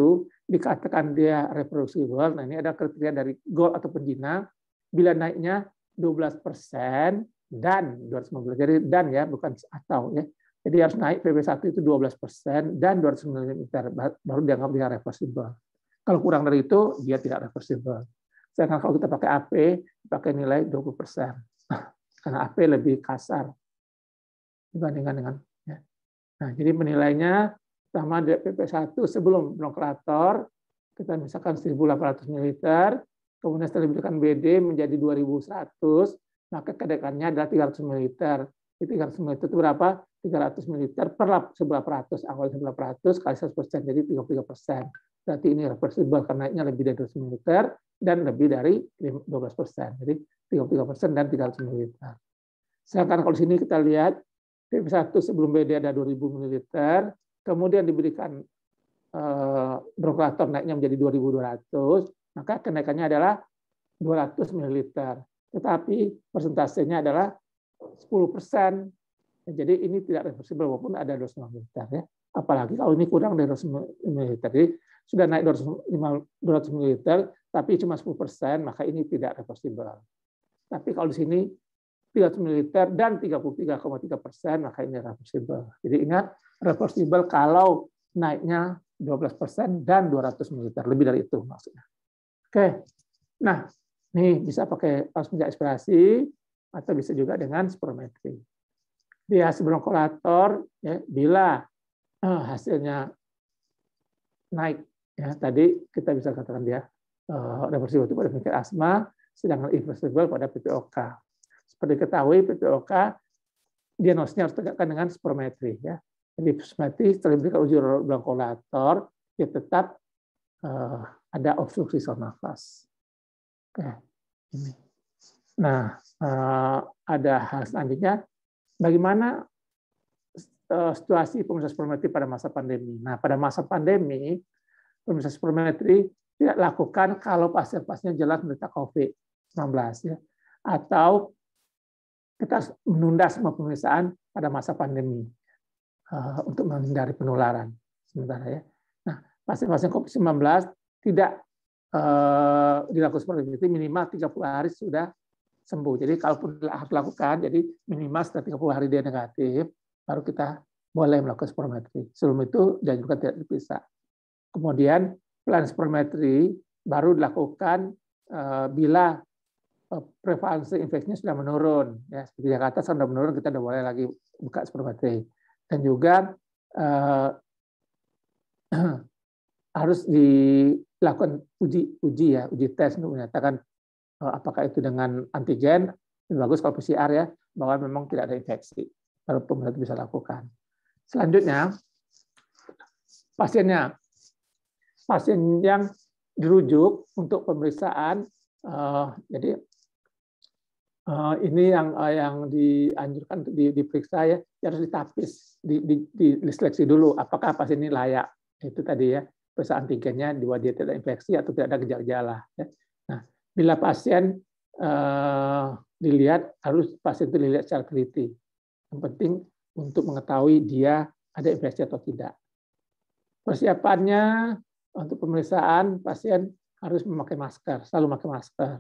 dikatakan dia reversible. nah ini ada kriteria dari goal atau penjina, bila naiknya 12 persen dan 250 jadi dan ya bukan atau ya jadi harus naik PP1 itu 12 persen dan 250 liter baru dianggap dia reversible kalau kurang dari itu dia tidak reversible sedangkan kalau kita pakai AP pakai nilai 20 persen (laughs) karena AP lebih kasar dibandingkan dengan ya. nah jadi menilainya sama PP1 sebelum blokulator kita misalkan 1.800 militer kemudian setelah diberikan BD menjadi 2.100, maka kedekannya adalah 300 ml. Jadi 300 ml itu berapa? 300 ml per sebelah ratus. Awal sebelah peratus kali 100 persen, jadi 33 persen. Berarti ini reversible karena naiknya lebih dari 200 ml dan lebih dari 12 persen. Jadi 33 persen dan 300 ml. Sedangkan kalau di sini kita lihat, PP1 sebelum BD ada 2.000 ml, kemudian diberikan eh, naiknya menjadi 2.200, maka kenaikannya adalah 200 ml. Tetapi persentasenya adalah 10 persen. Jadi ini tidak reversible walaupun ada 200 ml. Ya. Apalagi kalau ini kurang dari 200 ml. Jadi sudah naik 200 ml, tapi cuma 10 persen, maka ini tidak reversible. Tapi kalau di sini 300 ml dan 33,3 persen, maka ini reversible. Jadi ingat, reversible kalau naiknya 12 persen dan 200 ml. Lebih dari itu maksudnya. Oke, nah nih bisa pakai transmedia aspirasi atau bisa juga dengan spirometri. Di hasil bronkorator, ya, bila eh, hasilnya naik, ya, tadi kita bisa katakan dia eh, reversible itu pada penyakit asma, sedangkan irreversible pada PPOK. Seperti ketahui PPOK diagnosisnya harus tegakkan dengan spirometri ya. Jadi spirometri setelah diberikan uji bronkolator dia tetap uh, ada obstruksi saluran nafas. Oke, Nah, uh, ada hal selanjutnya, bagaimana uh, situasi pemirsa spirometri pada masa pandemi. Nah, pada masa pandemi, pemirsa spirometri tidak lakukan kalau pasien-pasiennya jelas menderita COVID-19 ya, atau kita menunda semua pemeriksaan pada masa pandemi uh, untuk menghindari penularan sementara ya masing-masing COVID-19 tidak eh, dilakukan seperti itu minimal 30 hari sudah sembuh. Jadi kalaupun harus dilakukan, jadi minimal setelah 30 hari dia negatif, baru kita boleh melakukan spirometri. Sebelum itu juga tidak dipisah Kemudian plan spirometri baru dilakukan eh, bila eh, prevalensi infeksinya sudah menurun. Ya, seperti Jakarta sudah menurun, kita sudah boleh lagi buka spirometri. Dan juga (clears throat) harus dilakukan uji uji ya uji tes untuk menyatakan eh, apakah itu dengan antigen yang bagus kalau PCR ya bahwa memang tidak ada infeksi baru pemerintah bisa lakukan selanjutnya pasiennya pasien yang dirujuk untuk pemeriksaan eh, jadi eh, ini yang yang dianjurkan untuk di, diperiksa ya harus ditapis di, di, diseleksi dulu apakah pasien ini layak itu tadi ya periksa antigennya dua dia tidak infeksi atau tidak ada gejala ya. Nah, bila pasien eh, dilihat harus pasien itu dilihat secara teliti. Yang penting untuk mengetahui dia ada infeksi atau tidak. Persiapannya untuk pemeriksaan pasien harus memakai masker, selalu memakai masker.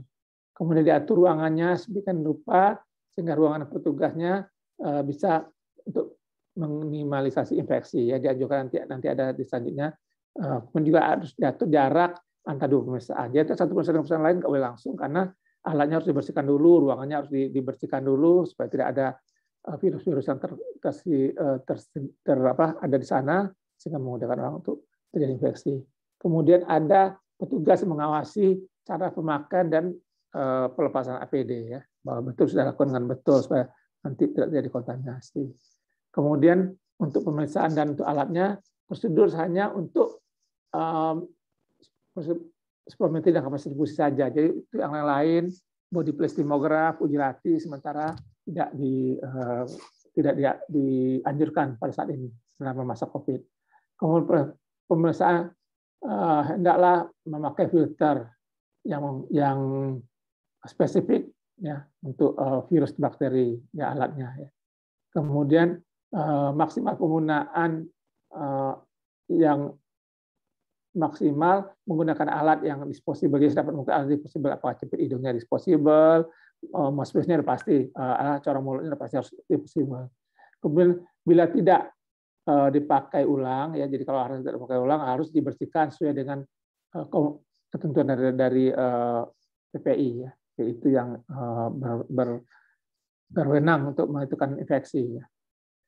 Kemudian diatur ruangannya sedemikian rupa sehingga ruangan petugasnya eh, bisa untuk meminimalisasi infeksi ya juga nanti nanti ada di selanjutnya Kemudian eh, juga harus diatur jarak antara dua pemeriksaan. Jadi satu pemeriksaan dengan pemeriksaan lain nggak langsung karena alatnya harus dibersihkan dulu, ruangannya harus dibersihkan dulu supaya tidak ada eh, virus-virus yang ter, ter, eh, ter, ter apa, ada di sana sehingga memudahkan orang untuk terjadi infeksi. Kemudian ada petugas mengawasi cara pemakaian dan pelepasan APD ya bahwa betul sudah lakukan dengan betul supaya nanti tidak terjadi kontaminasi. Kemudian untuk pemeriksaan dan untuk alatnya prosedur hanya untuk um, suplemen tidak distribusi saja. Jadi itu yang lain-lain body plus demograf, uji latih sementara tidak di uh, tidak di, dianjurkan pada saat ini selama masa Covid. Kemudian pemeriksaan uh, hendaklah memakai filter yang yang spesifik ya untuk uh, virus bakteri ya alatnya ya. Kemudian uh, maksimal penggunaan uh, yang maksimal menggunakan alat yang disposable jadi dapat mungkin alat disposable apa cepat hidungnya disposable eh, maskernya pasti eh, alat corong mulutnya pasti harus disposable kemudian bila tidak eh, dipakai ulang ya jadi kalau harus tidak dipakai ulang harus dibersihkan sesuai dengan ketentuan dari, dari PPI ya yaitu yang ber, ber, berwenang untuk menentukan infeksi ya.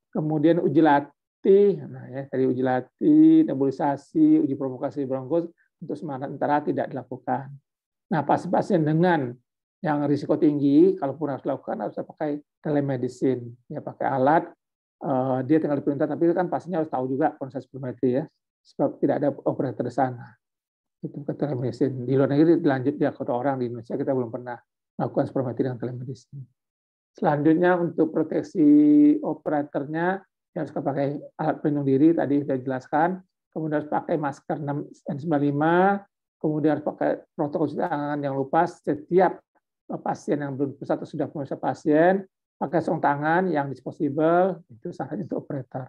Kemudian uji lat, latih, nah ya tadi uji latih, nebulisasi, uji provokasi bronkus untuk semangat antara tidak dilakukan. Nah pasien-pasien dengan yang risiko tinggi, kalaupun harus dilakukan harus pakai telemedicine, ya pakai alat. Uh, dia tinggal diperintah, tapi kan pastinya harus tahu juga proses pemerintah ya, sebab tidak ada operator di sana. Itu ke telemedicine. Di luar negeri dilanjut ya ke orang di Indonesia kita belum pernah melakukan supermati dengan telemedicine. Selanjutnya untuk proteksi operatornya yang suka pakai alat pelindung diri tadi sudah dijelaskan kemudian harus pakai masker 6, N95, kemudian harus pakai protokol cuci tangan yang lupa setiap pasien yang belum pusat atau sudah pemeriksa pasien, pakai sarung tangan yang disposable, itu sangat untuk operator.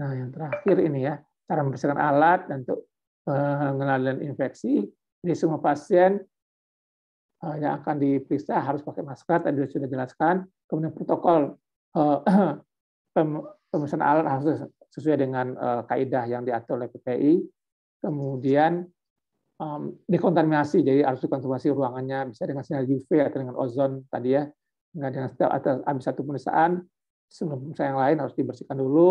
Nah, yang terakhir ini ya, cara membersihkan alat dan untuk pengenalan infeksi, ini semua pasien eh, yang akan diperiksa harus pakai masker, tadi sudah jelaskan, kemudian protokol eh, (clears throat) pemesan alat harus sesuai dengan uh, eh, kaidah yang diatur oleh PPI. Kemudian um, dekontaminasi, jadi harus dikonfirmasi ruangannya bisa dengan sinar UV atau dengan ozon tadi ya. Enggak dengan setiap atau habis satu pemeriksaan sebelum pemeriksaan yang lain harus dibersihkan dulu.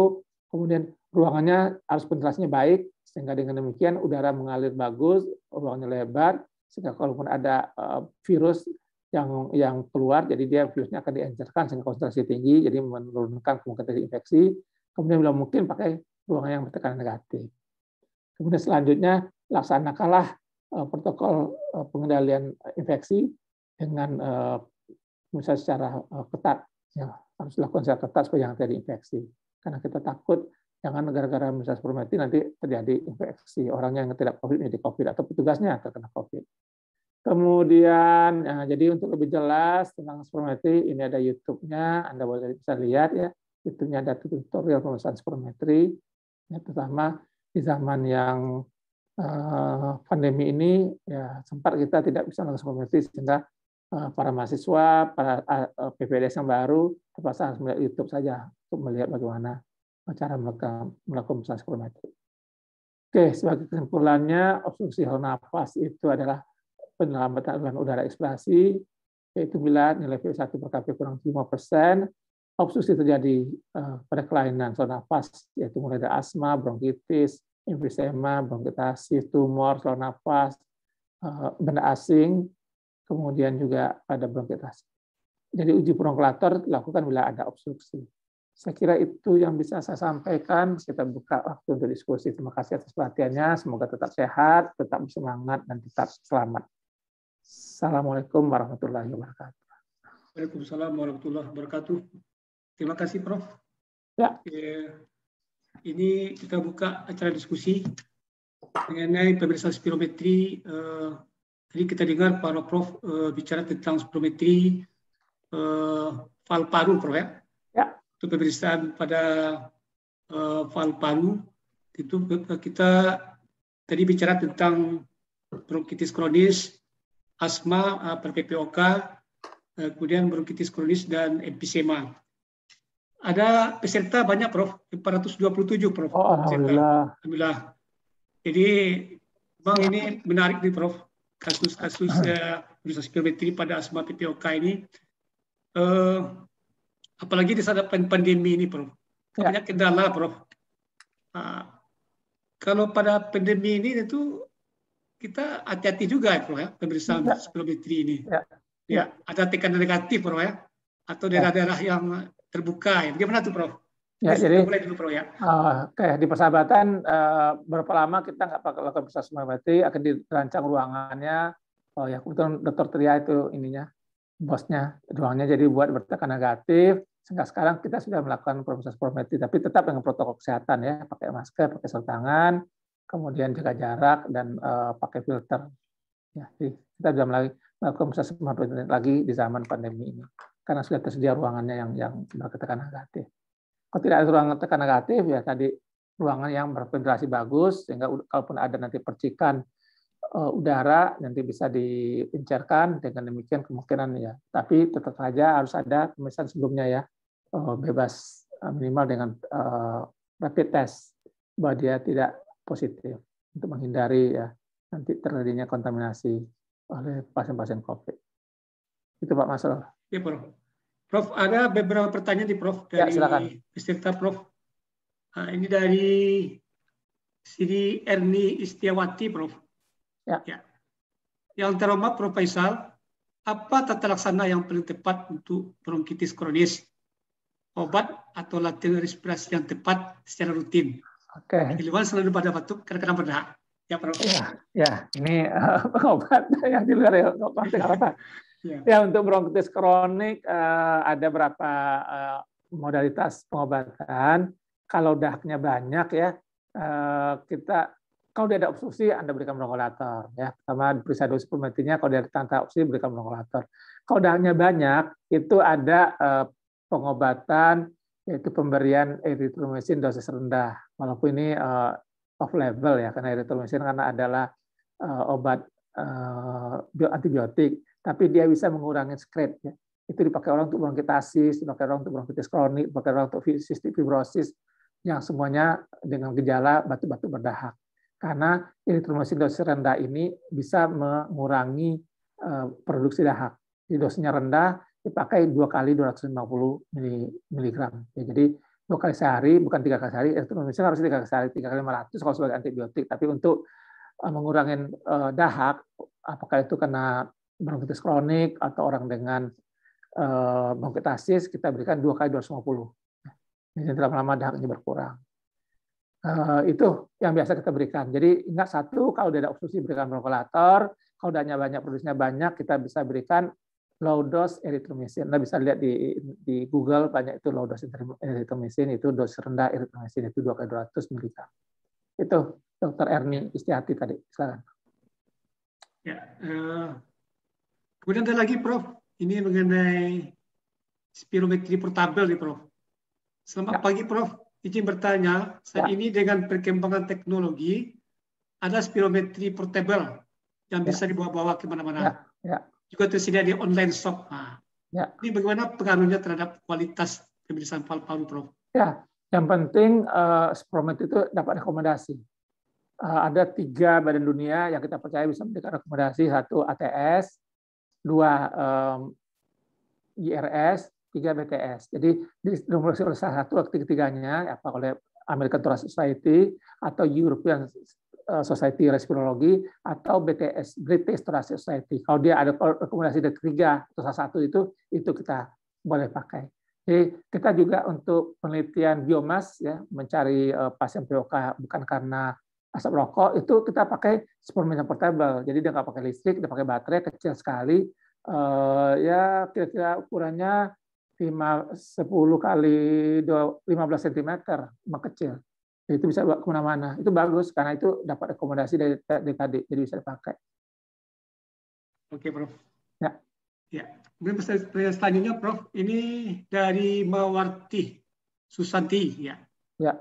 Kemudian ruangannya harus ventilasinya baik sehingga dengan demikian udara mengalir bagus, ruangnya lebar sehingga kalaupun ada eh, virus yang yang keluar, jadi dia virusnya akan diencerkan dengan konsentrasi tinggi, jadi menurunkan kemungkinan infeksi. Kemudian bila mungkin pakai ruangan yang bertekanan negatif. Kemudian selanjutnya laksanakanlah eh, protokol eh, pengendalian infeksi dengan eh, misalnya secara ketat ya harus dilakukan secara ketat supaya jangan terjadi infeksi karena kita takut jangan gara-gara misalnya seperti nanti terjadi infeksi orangnya yang tidak covid menjadi covid atau petugasnya terkena covid Kemudian, ya, jadi untuk lebih jelas tentang spirometri, ini ada YouTube-nya, Anda boleh bisa lihat ya. YouTube-nya ada tutorial pemeriksaan spirometri, ya, terutama di zaman yang uh, pandemi ini, ya sempat kita tidak bisa melakukan spirometri sehingga uh, para mahasiswa, para uh, eh, PPDS yang baru terpaksa harus melihat YouTube saja untuk melihat bagaimana cara melakukan, melakukan pemeriksaan spirometri. Oke, sebagai kesimpulannya, obstruksi hal nafas itu adalah penyelamatan aliran udara ekspirasi, yaitu bila nilai vo 1 per KP kurang 5 persen, obstruksi terjadi eh, pada kelainan saluran nafas, yaitu mulai dari asma, bronkitis, emfisema, bronkitasi, tumor, saluran nafas, eh, benda asing, kemudian juga pada bronkitasi. Jadi uji bronkulator dilakukan bila ada obstruksi. Saya kira itu yang bisa saya sampaikan. Kita buka waktu untuk diskusi. Terima kasih atas perhatiannya. Semoga tetap sehat, tetap semangat, dan tetap selamat. Assalamualaikum warahmatullahi wabarakatuh. Waalaikumsalam warahmatullahi wabarakatuh. Terima kasih Prof. Ya. Eh, ini kita buka acara diskusi mengenai pemeriksaan spirometri. Eh, tadi kita dengar para Prof eh, bicara tentang spirometri fal paru, Prof ya? Ya. Itu pemeriksaan pada fal paru. Itu kita tadi bicara tentang bronkitis kronis, asma, eh, PPOK, eh, kemudian bronkitis kronis dan emfisema. Ada peserta banyak Prof, 427 Prof. Oh, alhamdulillah. Alhamdulillah. Jadi Bang ini menarik nih Prof, kasus-kasus uh, hmm. eh, spirometri pada asma PPOK ini. Uh, apalagi di saat pandemi ini Prof. Ya. Banyak kendala Prof. Uh, kalau pada pandemi ini itu kita hati-hati juga ya, Prof, ya pemeriksaan ya. spirometri ini. Ya. ya, ada tekanan negatif, Prof, ya, atau ya. daerah-daerah yang terbuka. Ya. Bagaimana tuh, Prof? Ya, jadi mulai dulu, Prof, ya. Uh, Oke, okay. di persahabatan uh, berapa lama kita nggak pakai lakukan pemeriksaan spirometri, akan dirancang ruangannya. Oh ya, kebetulan Dokter Tria itu ininya, bosnya, ruangnya jadi buat bertekanan negatif. Sehingga sekarang kita sudah melakukan proses spirometri, tapi tetap dengan protokol kesehatan ya, pakai masker, pakai sarung tangan, kemudian jaga jarak dan uh, pakai filter. Ya, jadi kita sudah melakukan sesuatu lagi di zaman pandemi ini karena sudah tersedia ruangannya yang yang berketekan negatif. Kalau tidak ada ruangan tekanan negatif ya tadi ruangan yang berventilasi bagus sehingga kalaupun ada nanti percikan uh, udara nanti bisa dipencarkan dengan demikian kemungkinan ya. Tapi tetap saja harus ada pemeriksaan sebelumnya ya uh, bebas minimal dengan uh, rapid test bahwa dia tidak positif untuk menghindari ya nanti terjadinya kontaminasi oleh pasien-pasien COVID. Itu Pak Masro. Iya Prof. Prof, ada beberapa pertanyaan di Prof ya, dari ya, silakan. peserta Prof. Nah, ini dari Sidi Erni Istiawati Prof. Ya. ya. Yang terhormat Prof Faisal, apa tata laksana yang paling tepat untuk bronkitis kronis? Obat atau latihan respirasi yang tepat secara rutin? Oke. Okay. Di luar selalu pada batuk, karena kena berdak. Ya, Prof. Ya, ya. ini uh, (laughs) yang di luar ya, obat apa? ya. ya, untuk bronkitis kronik uh, ada berapa uh, modalitas pengobatan. Kalau dahaknya banyak ya, uh, kita kalau dia ada obstruksi, Anda berikan bronkolator. Ya, pertama periksa dosis suplementinnya. Kalau dia ada tanda obstruksi, berikan bronkolator. Kalau dahaknya banyak, itu ada uh, pengobatan yaitu pemberian eritromisin dosis rendah. Walaupun ini uh, off label ya karena eritromisin karena adalah uh, obat uh, antibiotik, tapi dia bisa mengurangi skrep ya. Itu dipakai orang untuk bronkitis, dipakai orang untuk bronkitis kronik, dipakai orang untuk cystic fibrosis yang semuanya dengan gejala batu-batu berdahak. Karena eritromisin dosis rendah ini bisa mengurangi uh, produksi dahak. Jadi dosisnya rendah, dipakai dua kali 250 mg. Ya, jadi dua kali sehari, bukan tiga kali sehari, itu harus tiga kali sehari, tiga kali 500 kalau sebagai antibiotik. Tapi untuk eh, mengurangi eh, dahak, apakah itu karena bronkitis kronik atau orang dengan eh, bronkitis, kita berikan dua kali 250. Jadi tidak lama dahaknya berkurang. Itu yang biasa kita berikan. Jadi ingat satu, kalau tidak ada obstruksi berikan bronkolator kalau dahaknya banyak, produksinya banyak, kita bisa berikan Low-dose erythromycin. Anda bisa lihat di, di Google banyak itu low-dose erythromycin itu dos rendah erythromycin itu 2 dua 200 mg. Itu Dokter Erni Istiati tadi. Silakan. Ya, uh, kemudian ada lagi Prof, ini mengenai spirometri portabel nih Prof. Selamat ya. pagi Prof, izin bertanya, saat ya. ini dengan perkembangan teknologi, ada spirometri portable yang ya. bisa dibawa-bawa kemana-mana. Ya. Ya juga tersedia di online shop. Nah, ya. Ini bagaimana pengaruhnya terhadap kualitas pemeriksaan paru-paru, Prof? Ya, yang penting uh, spromet itu dapat rekomendasi. Uh, ada tiga badan dunia yang kita percaya bisa memberikan rekomendasi. Satu ATS, dua um, eh, IRS, tiga BTS. Jadi di oleh salah satu atau ketiganya, apa oleh American Thoracic Society atau European Eh, society Respirologi atau BTS British Thoracic Society. Kalau dia ada rekomendasi dari ketiga atau salah satu itu itu kita boleh pakai. Jadi kita juga untuk penelitian biomas ya mencari eh, pasien POK bukan karena asap rokok itu kita pakai superman portable. Jadi dia nggak pakai listrik, dia pakai baterai kecil sekali. Uh, ya kira-kira ukurannya 5, 10 kali 15 cm, mengecil itu bisa bawa kemana-mana. Itu bagus karena itu dapat rekomendasi dari, dari tadi, jadi bisa dipakai. Oke, Prof. Ya. Ya. Kemudian pertanyaan selanjutnya, Prof. Ini dari Mawarti Susanti, ya. Ya.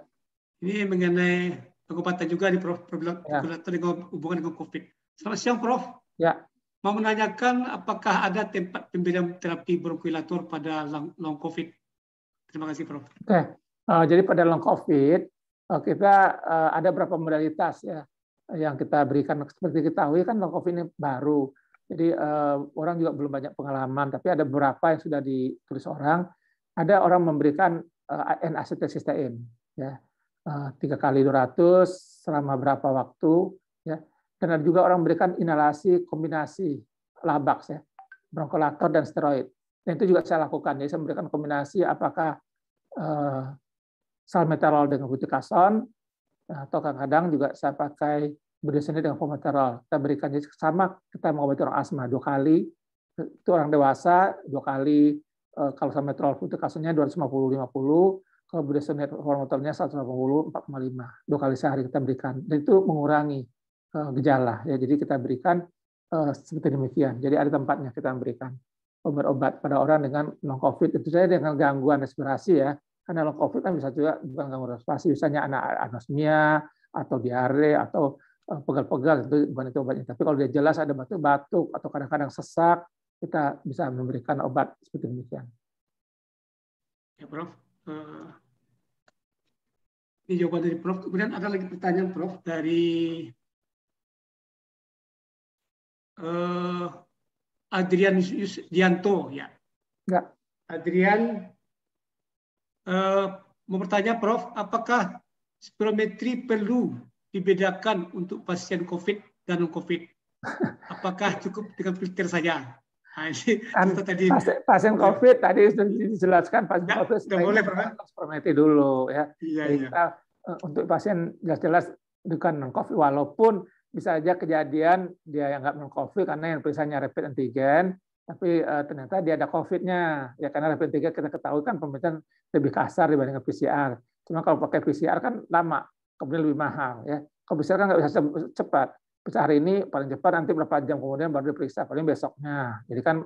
Ini mengenai pengobatan juga di Prof. Ya. Regulator ya. hubungan dengan COVID. Selamat siang, Prof. Ya. Mau menanyakan apakah ada tempat pemberian terapi bronkulator pada long, long COVID? Terima kasih, Prof. Oke. Okay. Uh, eh, jadi pada long COVID, Oh, kita eh, ada beberapa modalitas ya yang kita berikan. Seperti kita tahu kan long covid ini baru, jadi eh, orang juga belum banyak pengalaman. Tapi ada beberapa yang sudah ditulis orang. Ada orang memberikan eh, n asitresistein ya tiga kali 200 selama berapa waktu ya dan ada juga orang memberikan inhalasi kombinasi labax ya bronkolator dan steroid dan itu juga saya lakukan jadi saya memberikan kombinasi apakah salmeterol dengan butikason, eh, atau kadang-kadang juga saya pakai sendiri dengan formaterol. Kita berikan jenis sama, kita mengobati orang asma dua kali, itu orang dewasa dua kali, eh, kalau salmeterol butikasonnya 250-50, kalau berdasarkan hormonalnya 180 4,5 dua kali sehari kita berikan dan itu mengurangi eh, gejala ya jadi kita berikan seperti demikian jadi ada tempatnya kita memberikan obat-obat pada orang dengan non covid itu saya dengan gangguan respirasi ya karena long COVID kan bisa juga bukan gangguan respirasi, misalnya anak anosmia atau diare atau eh, pegal-pegal itu bukan itu obatnya. Tapi kalau dia jelas ada batuk-batuk atau kadang-kadang sesak, kita bisa memberikan obat seperti demikian. Ya, Prof. Eh, ini jawaban dari Prof. Kemudian ada lagi pertanyaan Prof dari eh, Adrian Dianto ya. Enggak. Adrian Eh, mau bertanya Prof, apakah spirometri perlu dibedakan untuk pasien COVID dan non COVID? Apakah cukup dengan filter saja? Nah, kan tadi pasien COVID ya. tadi sudah dijelaskan pasien ya, COVID boleh, ya. spirometri dulu ya. Iya, Jadi iya. Kita, eh, untuk pasien jelas-jelas bukan non COVID walaupun bisa saja kejadian dia yang nggak non COVID karena yang periksanya rapid antigen tapi uh, ternyata dia ada COVID-nya. Ya karena rapid antigen kita ketahui kan pemeriksaan lebih kasar dibandingkan PCR. Cuma kalau pakai PCR kan lama, kemudian lebih mahal ya. Kalau PCR kan nggak bisa cepat. Bisa hari ini paling cepat nanti berapa jam kemudian baru diperiksa, paling besoknya. Jadi kan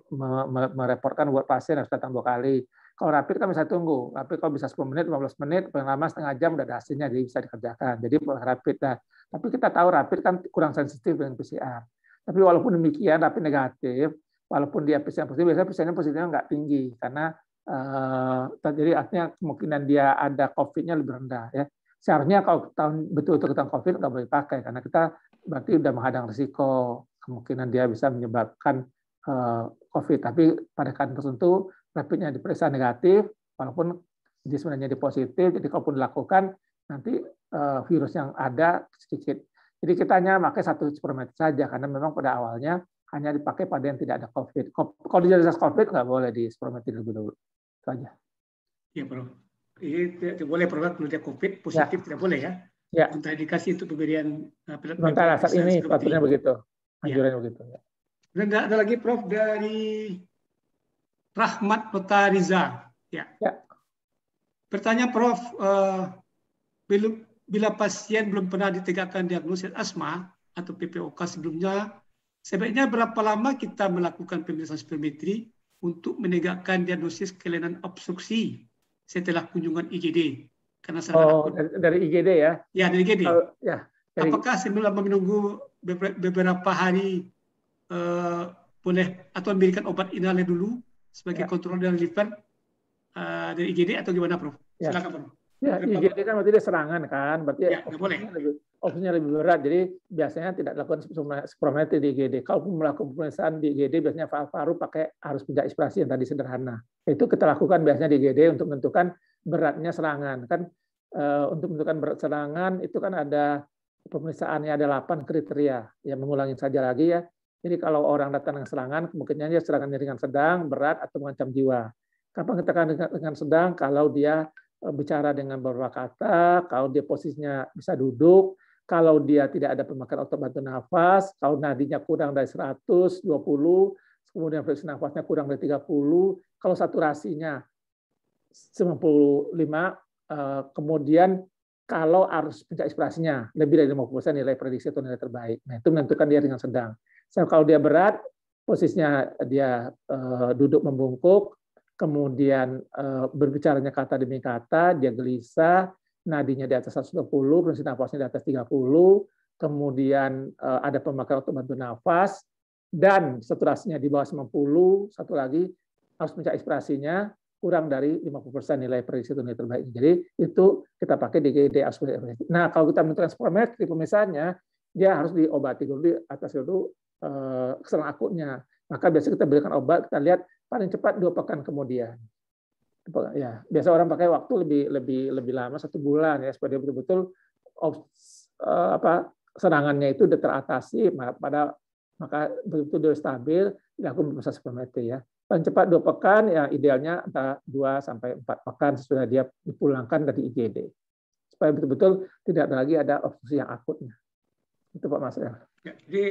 mereportkan buat pasien harus datang dua kali. Kalau rapid kan bisa tunggu, tapi kalau bisa 10 menit, 15 menit, paling lama setengah jam udah ada hasilnya, jadi bisa dikerjakan. Jadi rapid. Nah, tapi kita tahu rapid kan kurang sensitif dengan PCR. Tapi walaupun demikian, rapid negatif, walaupun dia PCR positif, biasanya PCR-nya positifnya nggak tinggi karena uh, jadi artinya kemungkinan dia ada COVID-nya lebih rendah ya. Seharusnya kalau tahun betul-betul ketahuan COVID nggak boleh pakai karena kita berarti sudah menghadang risiko kemungkinan dia bisa menyebabkan uh, COVID. Tapi pada kantor tertentu rapidnya diperiksa negatif, walaupun dia sebenarnya di positif, jadi kalaupun dilakukan nanti uh, virus yang ada sedikit jadi kita hanya pakai satu eksperimen saja karena memang pada awalnya hanya dipakai pada yang tidak ada COVID. Kalau dijelaskan ada COVID nggak boleh di lebih dulu. Itu aja. Iya, Bro. Ini iya, tidak boleh produk penelitian COVID positif ya. tidak boleh ya. Ya. indikasi untuk pemberian eh, pilot. Sementara saat ini patutnya begitu. Ya. Anjurannya ya. begitu. Ya. Dan ada lagi Prof dari Rahmat Peta Riza. Ya. ya. Pertanyaan Prof, uh, bila pasien belum pernah ditegakkan diagnosis asma atau PPOK sebelumnya, Sebaiknya berapa lama kita melakukan pemeriksaan spirometri untuk menegakkan diagnosis kelainan obstruksi setelah kunjungan IGD? Karena oh, dari, dari IGD ya? Ya, dari IGD. Oh, ya, dari... Apakah sebelum menunggu beberapa hari uh, boleh atau memberikan obat inhaler dulu sebagai ya. kontrol dan liver uh, eh, dari IGD atau gimana, Prof? Ya. Silakan, Prof. Ya, IGD iya, kan berarti dia serangan kan, berarti ya, opsinya, lebih, opsinya lebih berat. Jadi biasanya tidak dilakukan spirometri di IGD. Kalau melakukan pemeriksaan di IGD biasanya paru pakai harus pijak inspirasi yang tadi sederhana. Itu kita lakukan biasanya di IGD untuk menentukan beratnya serangan. Kan eh, untuk menentukan berat serangan itu kan ada pemeriksaannya ada 8 kriteria. Ya mengulangi saja lagi ya. Jadi kalau orang datang dengan serangan, kemungkinannya serangan ringan sedang, berat, atau mengancam jiwa. Kapan kita akan dengan sedang? Kalau dia Eh, bicara dengan beberapa kata, kalau dia posisinya bisa duduk, kalau dia tidak ada pemakaian otot bantu nafas, kalau nadinya kurang dari 120, kemudian frekuensi nafasnya kurang dari 30, kalau saturasinya 95, eh, kemudian kalau arus puncak inspirasinya lebih dari 50% nilai prediksi atau nilai terbaik. Nah, itu menentukan dia dengan sedang. So, kalau dia berat, posisinya dia eh, duduk membungkuk, kemudian eh, berbicaranya kata demi kata, dia gelisah, nadinya di atas 120, prinsip nafasnya di atas 30, kemudian eh, ada pemakaian untuk bantu nafas, dan seterusnya di bawah 90, satu lagi harus mencari inspirasinya kurang dari 50% nilai prediksi tunai terbaik. Jadi itu kita pakai di GD Nah, kalau kita menentukan transformasi pemisahannya, dia harus diobati dulu atas itu eh, kesalahan akutnya. Maka biasanya kita berikan obat, kita lihat paling cepat dua pekan kemudian. Ya, biasa orang pakai waktu lebih lebih lebih lama satu bulan ya supaya betul-betul eh, apa serangannya itu sudah teratasi pada maka betul-betul sudah stabil dilakukan proses supermete ya. Paling cepat dua pekan ya idealnya antara dua sampai empat pekan sesudah dia dipulangkan dari IGD supaya betul-betul tidak ada lagi ada obstruksi yang akutnya. Itu Pak Mas. Ya, ya jadi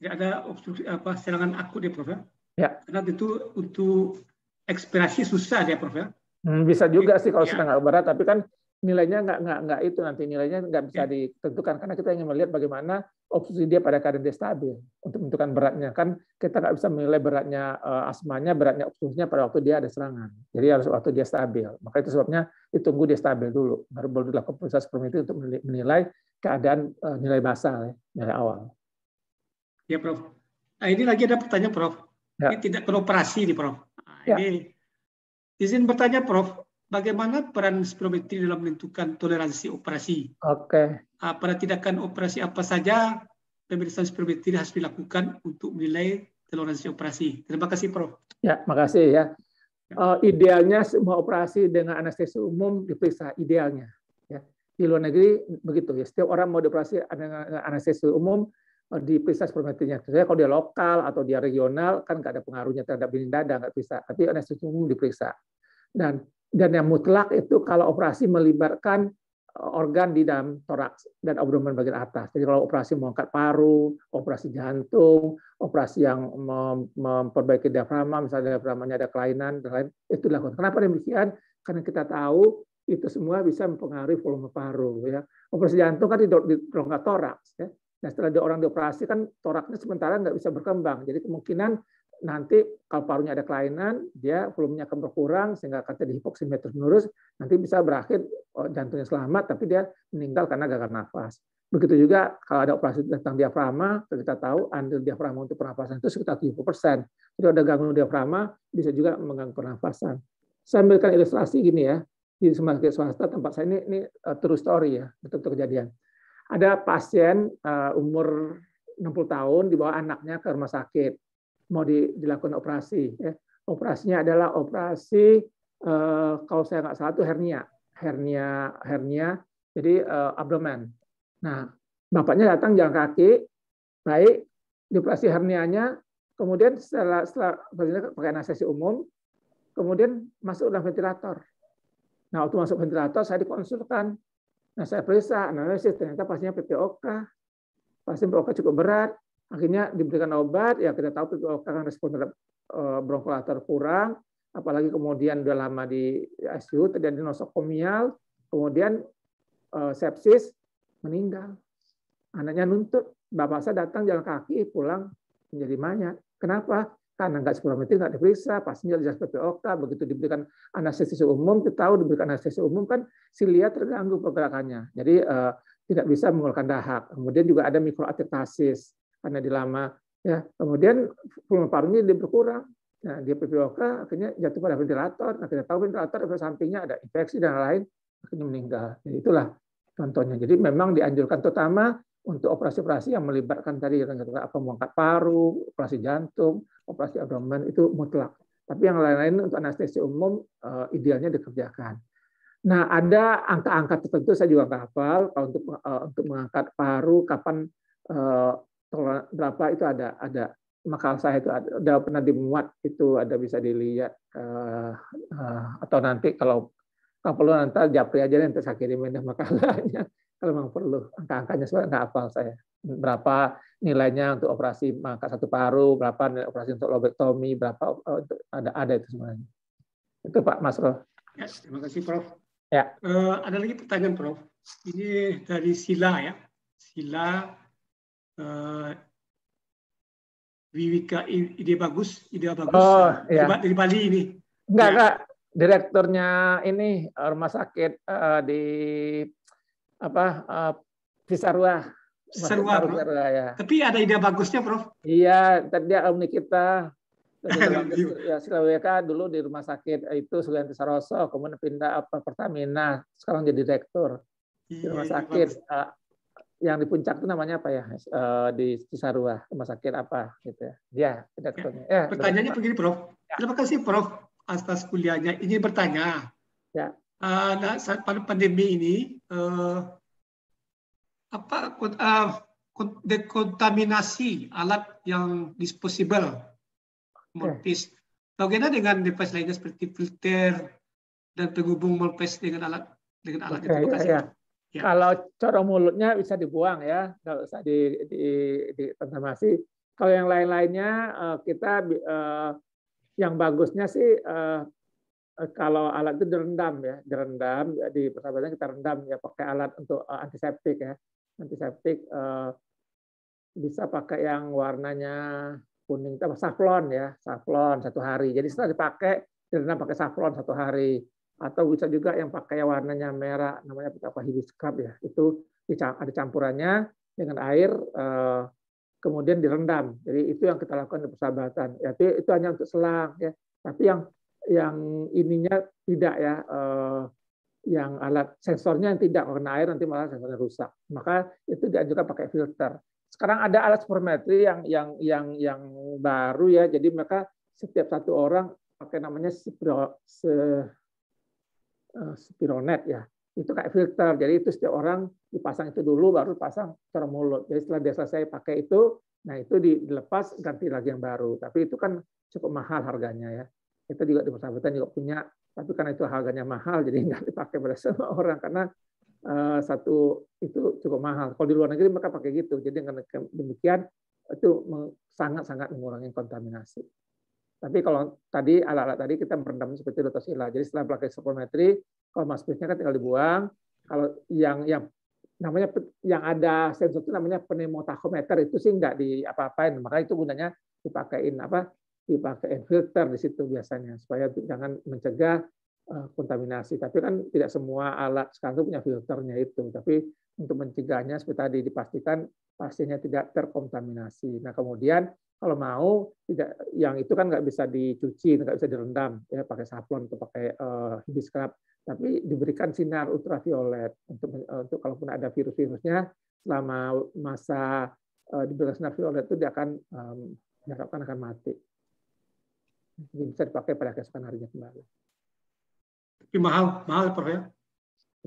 tidak ada obstruksi apa serangan akut ya Prof. Ya? Ya. Karena itu untuk ekspirasi susah ya, Prof. Ya? Hmm, bisa juga sih kalau ya. sedang nggak berat, tapi kan nilainya nggak nggak nggak itu nanti nilainya nggak bisa ya. ditentukan karena kita ingin melihat bagaimana opsi dia pada keadaan dia stabil untuk menentukan beratnya kan kita nggak bisa menilai beratnya eh, asmanya beratnya obstruknya pada waktu dia ada serangan jadi harus waktu dia stabil maka itu sebabnya ditunggu dia stabil dulu baru boleh dilakukan proses permitri untuk menilai keadaan eh, nilai basal nilai ya, awal ya prof nah, ini lagi ada pertanyaan prof ya. ini tidak beroperasi nih Prof. Nah, ya. Ini izin bertanya Prof, bagaimana peran spirometri dalam menentukan toleransi operasi? Oke. Okay. Ah, pada tindakan operasi apa saja pemeriksaan spirometri harus dilakukan untuk menilai toleransi operasi? Terima kasih Prof. Ya, makasih ya. Uh, idealnya semua operasi dengan anestesi umum diperiksa idealnya. Ya. Di luar negeri begitu ya. Setiap orang mau dioperasi dengan anestesi umum Oh, di prinsip prometinnya. Saya kalau dia lokal atau dia regional kan nggak ada pengaruhnya terhadap dinding dada nggak bisa. Tapi anestesi umum diperiksa. Dan dan yang mutlak itu kalau operasi melibatkan eh, organ di dalam toraks dan abdomen bagian atas. Jadi kalau operasi mengangkat paru, operasi jantung, operasi yang memperbaiki diafragma, misalnya diafragmanya ada kelainan, dan lain, itu dilakukan. Kenapa demikian? Karena kita tahu itu semua bisa mempengaruhi volume paru. Ya. Operasi jantung kan di di toraks. Ya Nah setelah dia orang dioperasi kan toraknya sementara nggak bisa berkembang. Jadi kemungkinan nanti kalau parunya ada kelainan, dia volumenya akan berkurang sehingga akan terjadi hipoksemia terus menerus. Nanti bisa berakhir oh, jantungnya selamat, tapi dia meninggal karena gagal nafas. Begitu juga kalau ada operasi tentang diafragma, kita tahu andil diafragma untuk pernafasan itu sekitar 70 persen. Jadi ada gangguan diafragma bisa juga mengganggu pernafasan Saya ambilkan ilustrasi gini ya di sebagai swasta tempat saya ini, ini uh, true story ya betul-betul kejadian. Ada pasien uh, umur 60 tahun dibawa anaknya ke rumah sakit mau di, dilakukan operasi. Ya. Operasinya adalah operasi uh, kalau saya nggak salah itu hernia, hernia, hernia, jadi uh, abdomen. Nah, bapaknya datang jalan kaki, baik dioperasi hernianya, kemudian setelah, setelah pakai anestesi umum, kemudian masuk dalam ventilator. Nah, waktu masuk ventilator saya dikonsulkan Nah, saya periksa analisis ternyata pastinya PPOK. Pasien PPOK cukup berat. Akhirnya diberikan obat, ya kita tahu PPOK kan respon terhadap eh, bronkolator kurang, apalagi kemudian sudah lama di ICU terjadi nosokomial, kemudian eh, sepsis, meninggal. Anaknya nuntut, bapak saya datang jalan kaki pulang menjadi mayat. Kenapa? karena nggak spirometri nggak diperiksa, pastinya lihat PPOK, begitu diberikan anestesi umum, kita tahu diberikan anestesi umum kan silia terganggu pergerakannya. Jadi eh, tidak bisa mengeluarkan dahak. Kemudian juga ada mikroatetasis karena dilama ya. Kemudian volume parunya dia berkurang. Nah, dia PPOK akhirnya jatuh pada ventilator, nah, kita tahu ventilator efek sampingnya ada infeksi dan lain, akhirnya meninggal. Jadi itulah contohnya. Jadi memang dianjurkan terutama untuk operasi-operasi yang melibatkan tadi apa mengangkat paru, operasi jantung, operasi abdomen itu mutlak. Tapi yang lain-lain untuk anestesi umum eh, idealnya dikerjakan. Nah, ada angka-angka tertentu saya juga nggak hafal kalau untuk eh, untuk mengangkat paru kapan eh, berapa itu ada ada makalah saya itu ada, ada pernah dimuat itu ada bisa dilihat atau nanti kalau kalau perlu nanti japri aja nanti saya kirimin makalahnya (laughs) kalau memang perlu. Angka-angkanya sebenarnya nggak hafal saya. Berapa nilainya untuk operasi maka satu paru, berapa nilai operasi untuk lobektomi, berapa eh, untuk ada ada itu semuanya. Itu Pak Masroh Ya, terima kasih Prof. Ya. Uh, ada lagi pertanyaan Prof. Ini dari Sila ya. Sila uh, Wiwika ide bagus, ide bagus. Oh, ya. Dari Bali ini. Enggak, ya. enggak. Direkturnya ini rumah sakit uh, di apa uh, Fisarwa. ruah ya. Tapi ada ide bagusnya, Prof. Iya, tadi alumni kita (laughs) ya, Silaweka dulu di rumah sakit eh, itu Sugianti Saroso, kemudian pindah apa Pertamina, sekarang jadi direktur di iya, rumah iya, sakit uh, yang di puncak itu namanya apa ya uh, di Cisarua rumah sakit apa gitu ya. Ya, direkturnya. Ya, pertanyaannya begini, Prof. Ya. Terima kasih, Prof. Atas kuliahnya. Ingin bertanya. Ya uh, saat pada pandemi ini uh, apa uh, dekontaminasi alat yang disposable okay. Bagaimana dengan device lainnya seperti filter dan penghubung mouthpiece dengan alat dengan alat okay, itu? Iya, iya. Ya. Kalau corong mulutnya bisa dibuang ya, nggak usah di, di, di kontaminasi. Kalau yang lain-lainnya eh, kita eh, yang bagusnya sih Eh, kalau alat itu direndam ya, direndam ya, di persahabatan kita rendam ya pakai alat untuk eh, antiseptik ya, antiseptik uh, bisa pakai yang warnanya kuning, apa saflon ya, saflon satu hari. Jadi setelah dipakai direndam pakai saflon satu hari atau bisa juga yang pakai warnanya merah namanya apa hibiscus ya itu ada campurannya dengan air kemudian direndam jadi itu yang kita lakukan di persahabatan ya itu, itu hanya untuk selang ya tapi yang yang ininya tidak ya eh, yang alat sensornya yang tidak karena air nanti malah sensornya rusak. Maka itu dianjurkan pakai filter. Sekarang ada alat spirometri yang yang yang yang baru ya. Jadi mereka setiap satu orang pakai namanya spiro, se, uh, spironet ya. Itu kayak filter. Jadi itu setiap orang dipasang itu dulu baru pasang mulut. Jadi setelah dia selesai pakai itu, nah itu dilepas ganti lagi yang baru. Tapi itu kan cukup mahal harganya ya. Kita juga di persahabatan juga punya, tapi karena itu harganya mahal, jadi (laughs) nggak dipakai oleh semua orang karena eh, satu itu cukup mahal. Kalau di luar negeri mereka pakai gitu, jadi dengan demikian itu sangat-sangat mengurangi kontaminasi. Tapi kalau tadi alat-alat tadi kita merendam seperti lotosila. Jadi setelah pakai spirometri, kalau maskernya kan tinggal dibuang. Kalau yang yang namanya yang ada sensor itu namanya pneumotachometer itu sih nggak di apa-apain. Makanya itu gunanya dipakaiin apa dipakai filter di situ biasanya supaya jangan mencegah eh, kontaminasi. Tapi kan tidak semua alat sekarang itu punya filternya itu. Tapi untuk mencegahnya seperti tadi dipastikan pastinya tidak terkontaminasi. Nah kemudian kalau mau tidak yang itu kan nggak bisa dicuci, nggak bisa direndam ya pakai sablon atau pakai uh, Tapi diberikan sinar ultraviolet untuk eh, untuk kalaupun ada virus-virusnya selama masa uh, diberikan sinar violet itu dia akan um, diharapkan akan mati bisa dipakai pada gas harinya kembali. Tapi mahal, mahal ya, Prof ya?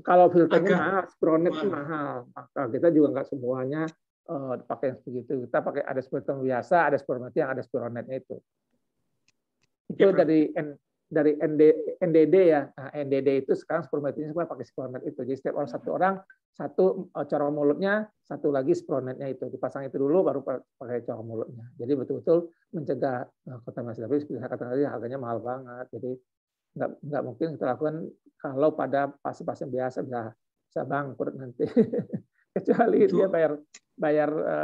Kalau filternya Agak. mahal, spronet mahal. mahal. Maka kita juga nggak semuanya uh, eh, pakai yang Kita pakai ada spronet biasa, ada spronet yang ada spronetnya itu. Itu ya, dari N, dari ND, NDD ya. Nah, NDD itu sekarang spronetnya semua pakai spronet itu. Jadi setiap orang satu orang satu e, corong mulutnya, satu lagi spronetnya itu. Dipasang itu dulu baru pakai corong mulutnya. Jadi betul-betul mencegah e, kontaminasi. Tapi seperti saya katakan tadi harganya mahal banget. Jadi nggak, nggak mungkin kita lakukan kalau pada pasien-pasien biasa bisa, bisa bangkrut nanti. (laughs) Kecuali itu. dia bayar bayar e,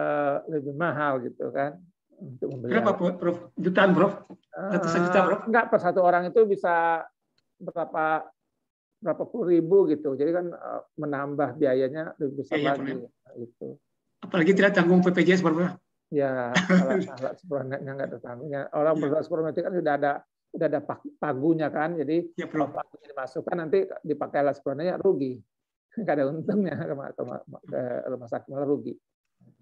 lebih mahal gitu kan untuk membeli. Berapa Prof? Jutaan Prof? Ratusan juta Prof? Enggak, per satu orang itu bisa berapa berapa puluh ribu gitu. Jadi kan eh, menambah biayanya lebih besar ya, ya, lagi. Gitu. Apalagi tidak tanggung PPJS berapa? Ya, alat sebenarnya nggak tertanggung. Orang ya. berusaha sebenarnya kan sudah ada sudah ada pagunya kan, jadi ya, kalau pagunya dimasukkan nanti dipakai alat sebenarnya rugi, (laughs) nggak ada untungnya ke rumah sakit malah rugi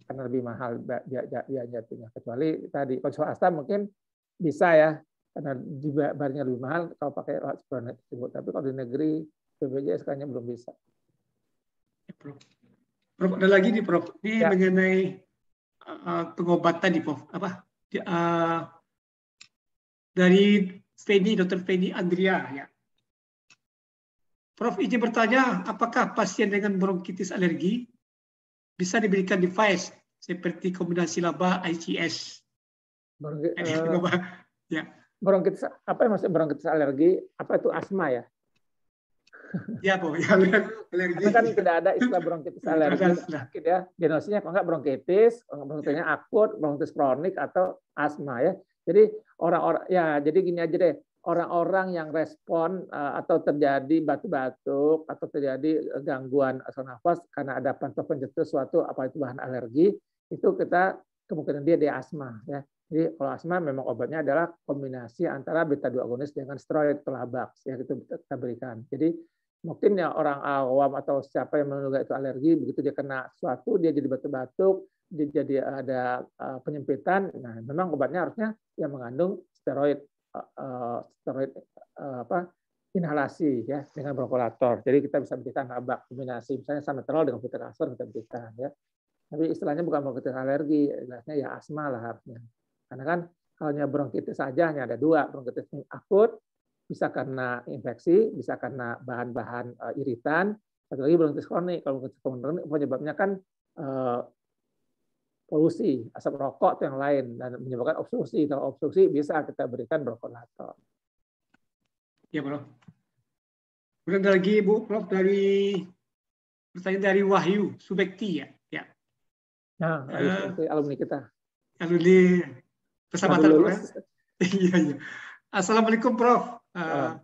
karena lebih mahal biaya jatuhnya. Kecuali tadi kalau swasta mungkin bisa ya karena dibayarnya lebih mahal kalau pakai alat sebenarnya tersebut. Tapi kalau di negeri BPJS kayaknya belum bisa. Ya, Prof. Prof, ada lagi nih Prof. Ini ya. mengenai uh, pengobatan nih Prof. Apa? Uh, dari Feni, Dr. Feni Andrea ya. Prof izin bertanya, apakah pasien dengan bronkitis alergi bisa diberikan device seperti kombinasi laba ICS? Bronk eh, uh, ya bronkitis apa yang maksud bronkitis alergi? Apa itu asma ya? Iya, Bu. Ya, alergi. Karena kan tidak ada istilah bronkitis alergi. Sakit ya. Diagnosisnya kalau enggak bronkitis, bronkitisnya iya. akut, bronkitis kronik atau asma ya. Jadi orang-orang ya jadi gini aja deh. Orang-orang yang respon eh, atau terjadi batuk-batuk atau terjadi eh, gangguan asam nafas karena ada pantofan jatuh suatu apa itu bahan alergi, itu kita kemungkinan dia dia asma ya. Jadi kalau asma memang obatnya adalah kombinasi antara beta 2 agonis dengan steroid pelabak ya itu kita berikan. Jadi mungkin ya orang awam atau siapa yang menduga itu alergi begitu dia kena suatu dia jadi batuk-batuk, dia jadi ada eh, penyempitan. Nah, memang obatnya harusnya yang mengandung steroid eh, eh, steroid apa inhalasi ya dengan brokolator. Jadi kita bisa berikan habak kombinasi misalnya sama terol dengan fluticasone kita berikan ya. Tapi istilahnya bukan mau alergi, istilahnya ya asma lah harusnya. Karena kan halnya bronkitis saja hanya ada dua, bronkitis akut bisa karena infeksi, bisa karena bahan-bahan eh, iritan, satu lagi bronkitis kronik. Kalau bronkitis kronik penyebabnya kan uh, polusi, asap rokok atau yang lain dan menyebabkan obstruksi. Kalau obstruksi bisa kita berikan bronkolator. Ya, Bro Kemudian ada lagi Bu Prof dari pertanyaan dari Wahyu Subekti ya. Ya. Nah, uh, alumni kita. Alumni Kesamatan Prof. (laughs) Iya, iya. Assalamualaikum Prof. Uh,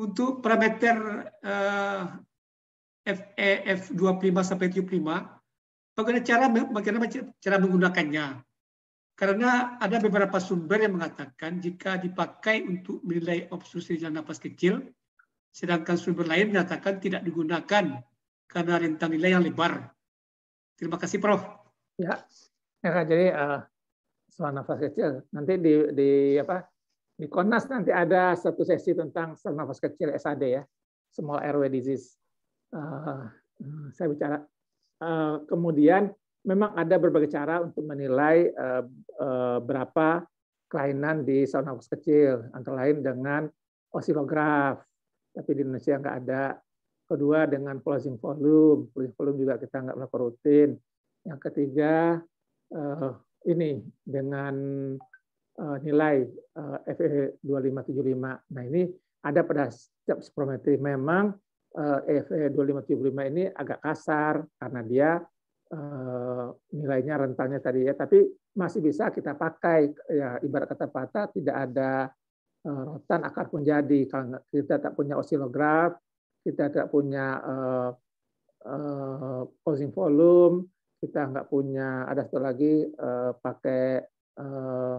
untuk parameter uh, FEF 25 sampai 75 bagaimana cara bagaimana cara menggunakannya. Karena ada beberapa sumber yang mengatakan jika dipakai untuk menilai obstruksi jalan nafas kecil, sedangkan sumber lain mengatakan tidak digunakan karena rentang nilai yang lebar. Terima kasih, Prof. Ya, ya jadi uh, soal nafas kecil. Nanti di, di apa di Konas nanti ada satu sesi tentang soal nafas kecil SAD ya, small airway disease. Uh, saya bicara. Uh, kemudian memang ada berbagai cara untuk menilai uh, uh, berapa kelainan di soal nafas kecil, antara lain dengan osilograf, tapi di Indonesia nggak ada. Kedua dengan closing volume, closing volume juga kita nggak melakukan rutin. Yang ketiga ini dengan uh, nilai uh, FE 2575. Nah ini ada pada setiap spirometri. Memang uh, FE 2575 ini agak kasar karena dia uh, nilainya rentangnya tadi ya, tapi masih bisa kita pakai. Ya ibarat kata patah tidak ada uh, rotan akar pun jadi. Kalau kita tak punya osilograf, kita tidak punya uh, uh, closing volume, kita nggak punya ada satu lagi uh, pakai eh,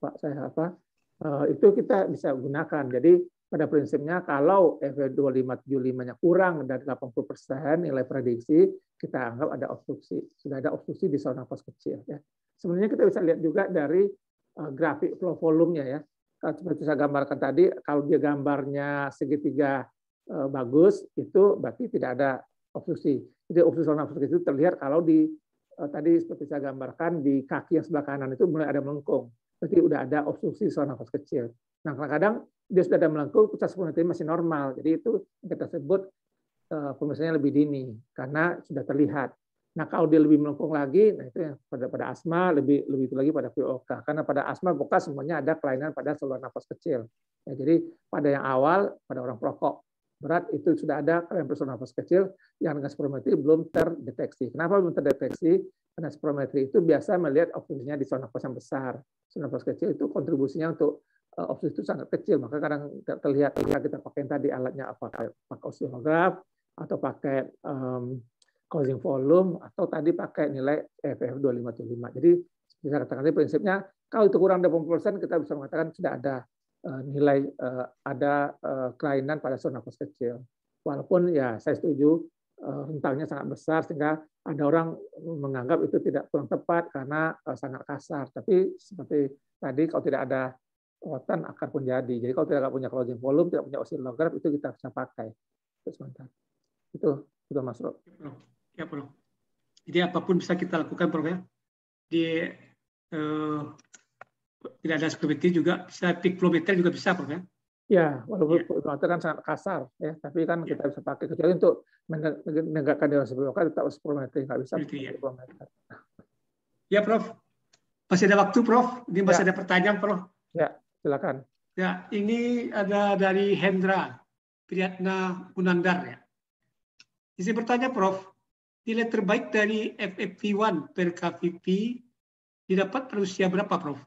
pak saya apa uh, itu kita bisa gunakan jadi pada prinsipnya kalau f 2575 nya kurang dari 80% nilai prediksi, kita anggap ada obstruksi. Sudah ada obstruksi di saluran nafas kecil. Ya. Sebenarnya kita bisa lihat juga dari uh, grafik flow volumenya. ya. Seperti saya gambarkan tadi, kalau dia gambarnya segitiga bagus, itu berarti tidak ada obstruksi. Jadi obstruksi nafas itu terlihat kalau di eh, tadi seperti saya gambarkan di kaki yang sebelah kanan itu mulai ada melengkung. Berarti udah ada obstruksi saluran nafas kecil. Nah, kadang-kadang dia sudah ada melengkung, pusat spontan masih normal. Jadi itu kita sebut eh, pemeriksaannya lebih dini karena sudah terlihat. Nah, kalau dia lebih melengkung lagi, nah itu yang pada pada asma lebih lebih itu lagi pada POK. Karena pada asma bekas semuanya ada kelainan pada saluran nafas kecil. Ya, jadi pada yang awal pada orang perokok berat itu sudah ada kalian personal nafas kecil yang dengan spirometri belum terdeteksi. Kenapa belum terdeteksi? Karena spirometri itu biasa melihat obstruksinya di zona nafas yang besar. Zona nafas kecil itu kontribusinya untuk eh, obstruksi itu sangat kecil, maka kadang terlihat ketika kita pakai tadi alatnya apa pakai osteograf atau pakai um, causing volume atau tadi pakai nilai FF e 2575. Jadi bisa katakan prinsipnya kalau itu kurang dari 80% kita bisa mengatakan sudah ada Eh, nilai eh, ada eh, kelainan pada zona nafas kecil. Walaupun ya saya setuju rentangnya sangat besar sehingga ada orang menganggap itu tidak kurang tepat karena sangat kasar. Tapi seperti tadi kalau tidak ada rotan akar pun jadi. Jadi kalau tidak punya closing volume, tidak punya oscillograph itu kita bisa pakai. Itu sebentar. Itu sudah masuk. Ya, Bro. Ya, jadi apapun bisa kita lakukan, Prof. Ya. Di eh, tidak ada security juga bisa piklometer juga bisa Prof ya? Ya, walaupun ya. itu kan sangat kasar ya, tapi kan ya. kita bisa pakai kecuali untuk menegakkan dewan spirometer tetap spirometri nggak bisa ya. Ya Prof, masih ada waktu Prof, ini masih ya. ada pertanyaan Prof. Ya, silakan. Ya, ini ada dari Hendra Priyatna Gunandar ya. Izin bertanya Prof, nilai terbaik dari FFP1 per kpp didapat pada usia berapa Prof?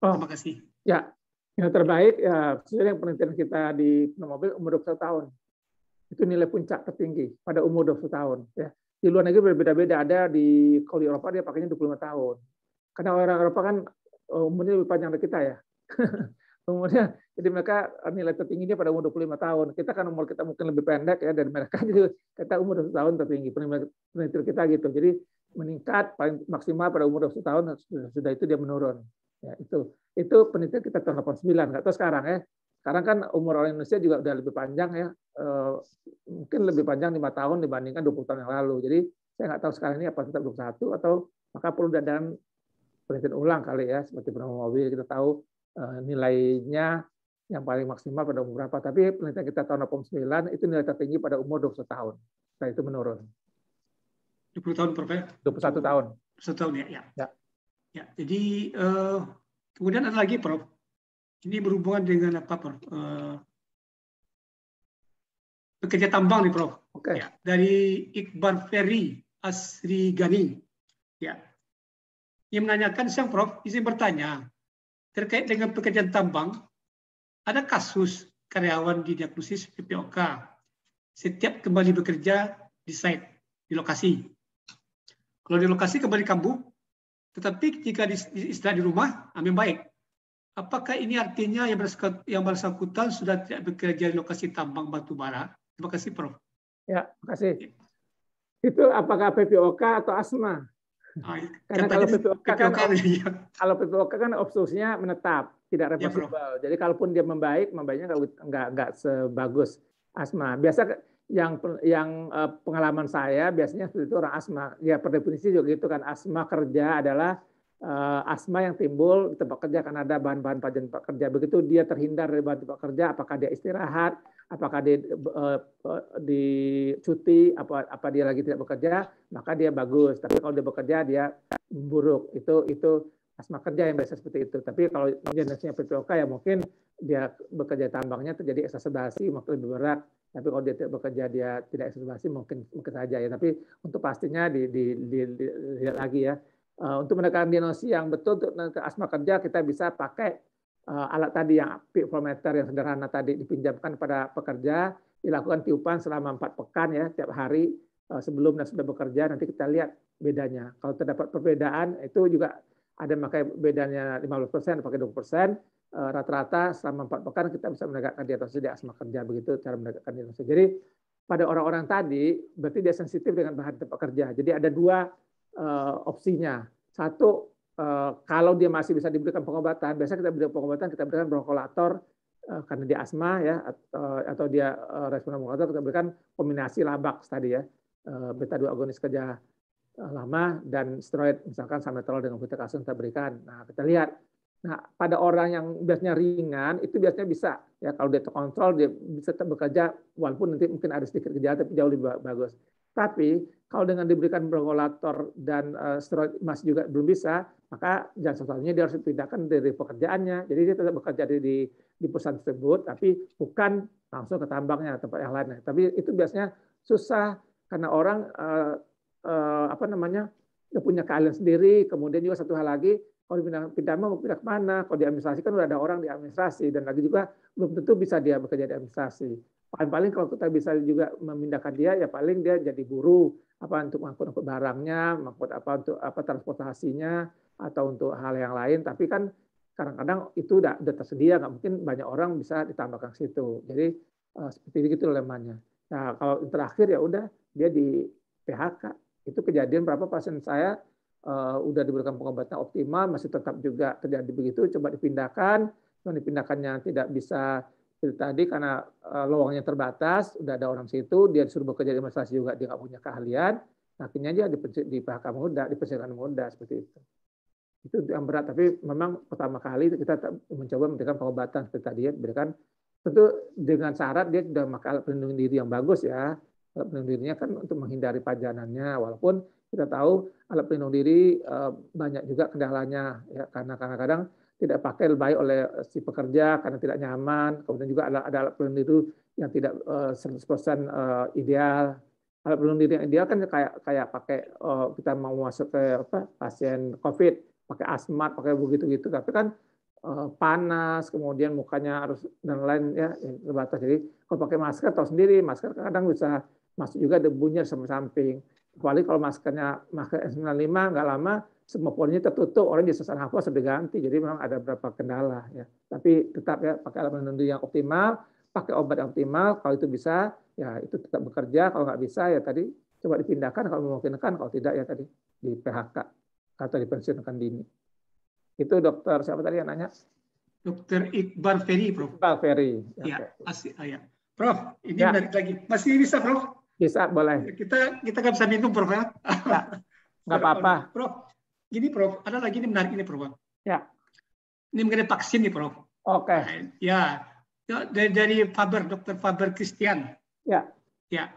Oh, makasih. Ya, yang terbaik ya sebenarnya yang penelitian kita di mobil umur 21 tahun. Itu nilai puncak tertinggi pada umur 20 tahun. Ya. Di luar negeri berbeda-beda. Ada di kalau di Eropa dia pakainya 25 tahun. Karena orang Eropa kan eh, umurnya lebih panjang dari kita ya. (laughs) umurnya jadi mereka eh, nilai tertingginya pada umur 25 tahun. Kita kan umur kita mungkin lebih pendek ya dari mereka. Jadi (laughs) gitu. kita umur 20 tahun tertinggi penelitian kita gitu. Jadi meningkat paling maksimal pada umur 20 tahun sudah itu dia menurun. Ya, itu itu penelitian kita tahun 89, nggak tahu sekarang ya. Sekarang kan umur orang Indonesia juga udah lebih panjang ya, e, mungkin lebih panjang lima tahun dibandingkan 20 tahun yang lalu. Jadi saya nggak tahu sekarang ini apa tetap 21 atau maka perlu dan penelitian ulang kali ya, seperti pernah mobil kita tahu e, nilainya yang paling maksimal pada umur berapa. Tapi penelitian kita tahun 89 itu nilai tertinggi pada umur 20 tahun. Setelah itu menurun. 20 tahun berapa 21 tahun. 21 tahun ya, ya. ya. Ya, jadi uh, kemudian ada lagi Prof. Ini berhubungan dengan apa Prof? Uh, pekerja tambang nih Prof. Oke. Okay. Ya, dari Iqbal Ferry Asri Gani. Ya. Yang menanyakan siang Prof, izin bertanya terkait dengan pekerjaan tambang ada kasus karyawan di diagnosis PPOK setiap kembali bekerja di site di lokasi. Kalau di lokasi kembali kambuh, tetapi jika istirahat di rumah, amin baik. Apakah ini artinya yang, bersangkutan, sudah tidak bekerja di lokasi tambang batu bara? Terima kasih, Prof. Ya, terima kasih. Ya. Itu apakah PPOK atau asma? Ah, iya. Karena kalau PPOK, PPOK kan, ya. kalau PPOK kan obstruksinya menetap, tidak ya, reversible. Ya, Jadi kalaupun dia membaik, membaiknya kalau nggak nggak sebagus asma. Biasa yang yang uh, pengalaman saya biasanya itu orang asma. Ya per definisi juga gitu kan asma kerja adalah uh, asma yang timbul di tempat kerja karena ada bahan-bahan pajan tempat kerja. Begitu dia terhindar dari bahan tempat kerja, apakah dia istirahat, apakah dia uh, di cuti, apa apa dia lagi tidak bekerja, maka dia bagus. Tapi kalau dia bekerja dia buruk. Itu itu asma kerja yang biasa seperti itu. Tapi kalau jenisnya PPOK ya mungkin dia bekerja tambangnya terjadi eksacerbasi, maka berat tapi kalau dia tidak bekerja, dia tidak eksplorasi mungkin mungkin saja ya. Tapi untuk pastinya di, di, di, di, dilihat lagi ya. Uh, untuk menekan diagnosis yang betul untuk asma kerja kita bisa pakai uh, alat tadi yang picometer yang sederhana tadi dipinjamkan pada pekerja dilakukan tiupan selama empat pekan ya tiap hari uh, sebelum dan sudah bekerja nanti kita lihat bedanya kalau terdapat perbedaan itu juga ada yang bedanya 15% pakai 20% Eh, rata-rata selama empat pekan kita bisa menegakkan diagnosis di asma kerja begitu cara menegakkan diagnosis. Jadi pada orang-orang tadi berarti dia sensitif dengan bahan tempat kerja. Jadi ada dua uh, opsinya. Satu uh, kalau dia masih bisa diberikan pengobatan, biasanya kita berikan pengobatan kita berikan bronkolator uh, karena dia asma ya atau, atau dia respon bronkolator kita berikan kombinasi labak tadi ya beta dua agonis kerja lama dan steroid misalkan sametrol dengan fluticasone kita berikan. Nah kita lihat Nah, pada orang yang biasanya ringan itu biasanya bisa ya kalau dia terkontrol dia bisa tetap bekerja walaupun nanti mungkin ada sedikit gejala tapi jauh lebih bagus. Tapi kalau dengan diberikan bronkolator dan uh, steroid masih juga belum bisa, maka jangan sesuatunya dia harus dipindahkan dari pekerjaannya. Jadi dia tetap bekerja di, di, di perusahaan tersebut, tapi bukan langsung ke tambangnya tempat yang lainnya Tapi itu biasanya susah karena orang uh, uh, apa namanya punya keahlian sendiri. Kemudian juga satu hal lagi kalau di bidang pindah mau pindah mana? Kalau di administrasi kan udah ada orang di administrasi dan lagi juga belum tentu bisa dia bekerja di administrasi. Paling-paling kalau kita bisa juga memindahkan dia ya paling dia jadi buruh apa untuk mengangkut-angkut barangnya, mengangkut apa untuk apa transportasinya atau untuk hal yang lain. Tapi kan kadang-kadang itu udah, udah tersedia, nggak mungkin banyak orang bisa ditambahkan ke situ. Jadi uh, seperti itu gitu lemahnya. Nah kalau terakhir ya udah dia di PHK. Itu kejadian berapa pasien saya uh, udah diberikan pengobatan optimal masih tetap juga terjadi begitu coba dipindahkan cuma dipindahkannya tidak bisa itu tadi karena uh, lowongnya terbatas udah ada orang situ dia disuruh bekerja di masalah juga dia nggak punya keahlian akhirnya dia di PHK muda dipensiunkan muda seperti itu itu yang berat tapi memang pertama kali kita mencoba memberikan pengobatan seperti tadi ya berikan tentu dengan syarat dia sudah memakai alat pelindung diri yang bagus ya alat pelindung dirinya kan untuk menghindari pajanannya walaupun kita tahu alat pelindung diri eh, banyak juga kendalanya ya karena kadang-kadang tidak pakai baik oleh si pekerja karena tidak nyaman. Kemudian juga ada, ada alat pelindung diri yang tidak 100% eh, eh, ideal. Alat pelindung diri yang ideal kan kayak kayak pakai kita mau masuk ke apa pasien COVID, pakai asmat, pakai begitu-gitu. Tapi kan panas, kemudian mukanya harus dan lain ya terbatas. Jadi kalau pakai masker tahu sendiri, masker kadang bisa masuk juga debunya sama samping. Kecuali kalau maskernya masker N95 nggak lama semua polinya tertutup, orang di sasaran hafal sudah ganti. Jadi memang ada beberapa kendala ya. Tapi tetap ya pakai alat penentu yang optimal, pakai obat yang optimal kalau itu bisa ya itu tetap bekerja, kalau nggak bisa ya tadi coba dipindahkan kalau memungkinkan, kalau tidak ya tadi di PHK atau dipensiunkan dini. Itu dokter siapa tadi yang nanya? Dokter Iqbal Ferry, Prof. Iqbal Ferry. Ya, ya. Pasti, ah, ya. Prof, ini ya. lagi. Masih bisa, Prof? Bisa, boleh. Iya, kita kita kan bisa minum, Prof. Ya? Nggak apa-apa. Prof, gini Prof, ada lagi ini menarik ini Prof. Ya. Ini mengenai vaksin nih Prof. Oke. Okay. Nah, ya. ya. dari, dari Faber, dokter Faber Christian. Ya. Ya.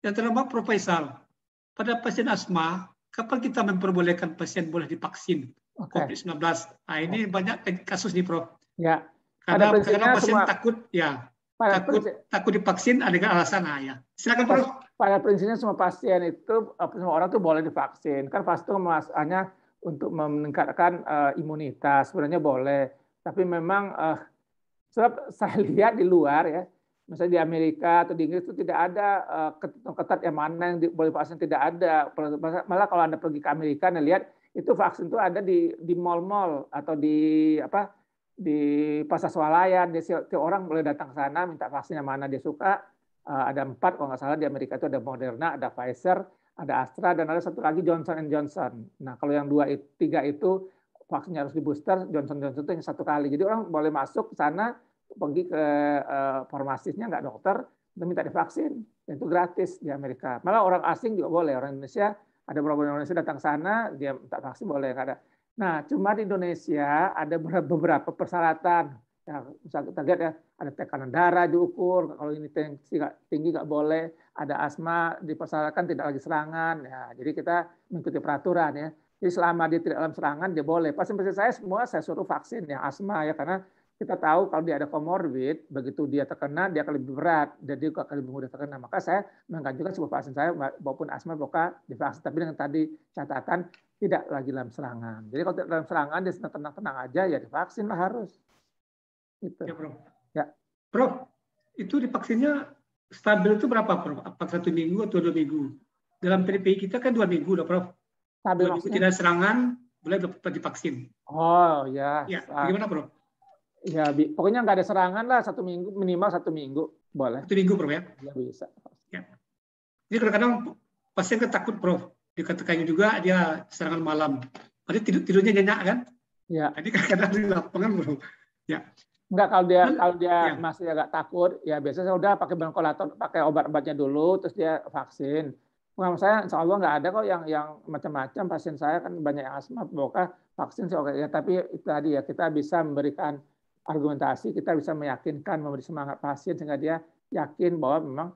Yang terlama Prof. Faisal, pada pasien asma, kapan kita memperbolehkan pasien boleh divaksin okay. COVID-19? Nah, ini banyak kasus nih Prof. Ya. Karena, karena pasien semua... takut, ya. takut, takut divaksin ada alasan. Nah, ya. Silakan Prof pada prinsipnya semua pasien itu semua orang tuh boleh divaksin kan vaksin itu hanya untuk meningkatkan uh, imunitas sebenarnya boleh tapi memang uh, sebab (laughs) saya lihat di luar ya misalnya di Amerika atau di Inggris itu tidak ada uh, eh, ketat yang mana yang boleh vaksin tidak ada malah kalau anda pergi ke Amerika anda lihat itu vaksin itu ada di di mal mall atau di apa di pasar swalayan dia orang boleh datang ke sana minta vaksin yang mana dia suka Eh, ada empat kalau nggak salah di Amerika itu ada Moderna, ada Pfizer, ada Astra, dan ada satu lagi Johnson Johnson. Nah kalau yang dua tiga itu vaksinnya harus di booster, Johnson Johnson itu yang satu kali. Jadi orang boleh masuk ke sana, pergi ke eh, farmasisnya nggak dokter, dan minta divaksin. Dan itu gratis di Amerika. Malah orang asing juga boleh, orang Indonesia ada beberapa orang Indonesia datang sana, dia minta vaksin boleh nggak ada. Nah, cuma di Indonesia ada beberapa persyaratan Ya, misalnya kita lihat ya, ada tekanan darah diukur, kalau ini tinggi nggak boleh, ada asma dipersyaratkan tidak lagi serangan. Ya, jadi kita mengikuti peraturan ya. Jadi selama dia tidak dalam serangan dia boleh. pasti pasti saya semua saya suruh vaksin ya asma ya karena kita tahu kalau dia ada komorbid, begitu dia terkena, dia akan lebih berat, dan dia akan lebih mudah terkena. Maka saya menganjurkan sebuah pasien saya maupun asma boka divaksin. Tapi dengan tadi catatan tidak lagi dalam serangan. Jadi kalau tidak dalam serangan, dia tenang-tenang aja, ya divaksin lah harus. Gitu. Ya, Prof. Ya. Prof, itu divaksinnya stabil itu berapa, Prof? Apakah satu minggu atau dua minggu? Dalam TDPI kita kan dua minggu, loh, Prof. Stabil dua tidak serangan, boleh dapat divaksin. Oh, ya. Ya, bagaimana, Prof? Ya, pokoknya nggak ada serangan lah satu minggu minimal satu minggu boleh. Satu minggu, Prof ya? Ya bisa. Ya. Jadi kadang-kadang pasien ketakut, kan Prof. Dikatakan juga dia serangan malam. Padahal tidur tidurnya nyenyak kan? Ya. Jadi kadang-kadang di lapangan, Prof. Ya. Enggak kalau dia hmm, kalau dia iya. masih agak takut, ya biasanya udah pakai bronkolator pakai obat-obatnya dulu, terus dia vaksin. Pengalaman saya, insya Allah nggak ada kok yang yang macam-macam. Pasien saya kan banyak yang asma, pokoknya vaksin sih oke. Ya, tapi itu tadi ya kita bisa memberikan argumentasi, kita bisa meyakinkan, memberi semangat pasien sehingga dia yakin bahwa memang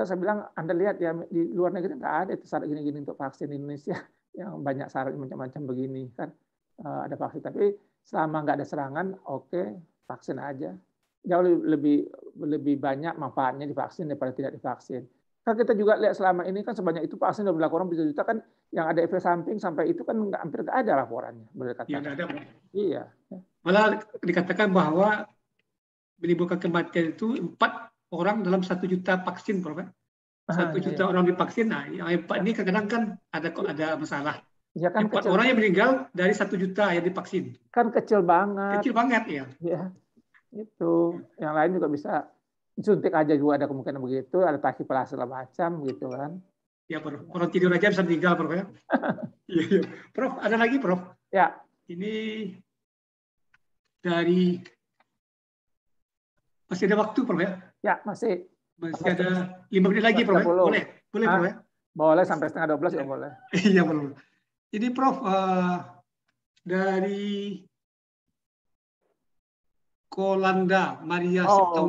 saya bilang Anda lihat ya di luar negeri nggak ada itu syarat gini-gini untuk vaksin Indonesia (laughs) yang banyak syarat macam-macam begini kan eh, ada vaksin tapi selama nggak ada serangan oke okay, vaksin aja. Jauh lebih lebih banyak manfaatnya divaksin daripada tidak divaksin. Kan kita juga lihat selama ini kan sebanyak itu vaksin yang dilakukan bisa juta kan yang ada efek samping sampai itu kan nggak hampir nggak ada laporannya. Berkata. Ya, ada. Iya. Malah dikatakan bahwa menimbulkan kematian itu empat orang dalam satu juta vaksin, Prof. Ya. Ah, satu iya, juta iya. orang divaksin, nah yang empat ini kadang-kadang kan ada iya. ada masalah. Ya kan Empat orang yang meninggal dari satu juta yang divaksin. Kan kecil banget. Kecil banget ya. Ya, itu. Yang lain juga bisa suntik aja juga ada kemungkinan begitu, ada taki pelas segala macam gitu kan. Ya, Prof. Orang tidur aja bisa meninggal, Prof. Ya. (laughs) ya, ya. Prof, ada lagi, Prof? Ya. Ini dari masih ada waktu, Prof ya? Ya, masih. Masih ada lima menit lagi, Prof. Ya? Boleh, boleh, Prof. ya? Ah, boleh sampai setengah dua belas ya boleh. (laughs) Iya, boleh. Ini Prof, uh, dari Kolanda, Maria oh,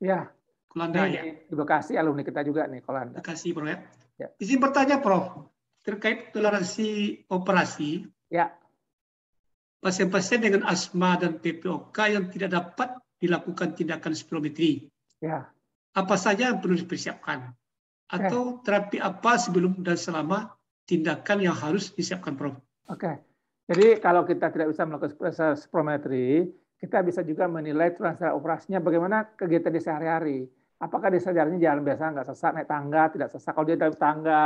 Ya. Kolanda ya. Di Bekasi alumni kita juga nih Kolanda. Bekasi Prof ya. ya. Izin bertanya Prof, terkait toleransi operasi. Ya. Pasien-pasien dengan asma dan PPOK yang tidak dapat dilakukan tindakan spirometri. Ya. Apa saja yang perlu dipersiapkan? Ya. Atau terapi apa sebelum dan selama tindakan yang harus disiapkan Prof. Oke. Okay. Jadi kalau kita tidak bisa melakukan proses prometri, kita bisa juga menilai transfer operasinya bagaimana kegiatan di sehari-hari. Apakah di sehari-harinya jalan biasa nggak sesak, naik tangga, tidak sesak. Kalau dia dari tangga,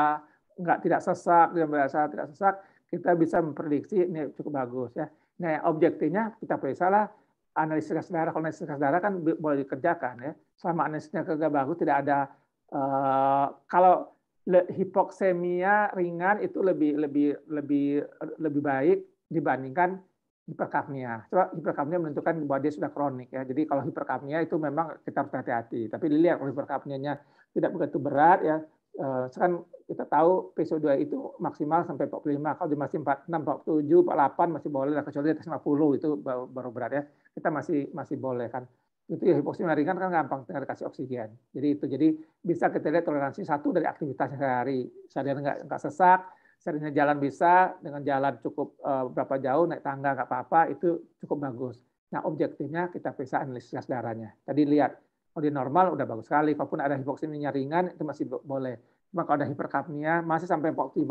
nggak tidak sesak, dia biasa tidak sesak, kita bisa memprediksi ini cukup bagus ya. Nah, objektifnya kita lah, analisis gas darah. Kalau analisis gas darah kan boleh dikerjakan ya. Selama analisisnya kerja bagus, tidak ada uh, kalau hipoksemia ringan itu lebih lebih lebih lebih baik dibandingkan hiperkapnia. Coba hiperkapnia menentukan bahwa dia sudah kronik ya. Jadi kalau hiperkapnia itu memang kita harus hati-hati. Tapi dilihat kalau hiperkapnianya tidak begitu berat ya, eh, Sekarang kita tahu PCO2 itu maksimal sampai 45. Kalau di masih 46, 47, 48 masih boleh lah kecuali di atas 50 itu baru berat ya. Kita masih masih boleh kan itu ya hipoksemia ringan kan gampang tinggal kasih oksigen. Jadi itu jadi bisa kita lihat toleransi satu dari aktivitas sehari-hari. Seharian nggak nggak sesak, seharinya jalan bisa dengan jalan cukup uh, berapa jauh naik tangga nggak apa-apa itu cukup bagus. Nah objektifnya kita bisa analisis darahnya. Tadi lihat kalau oh, di normal udah bagus sekali. Kalaupun ada hipoksemia ringan itu masih boleh. Cuma kalau ada hiperkapnia masih sampai waktu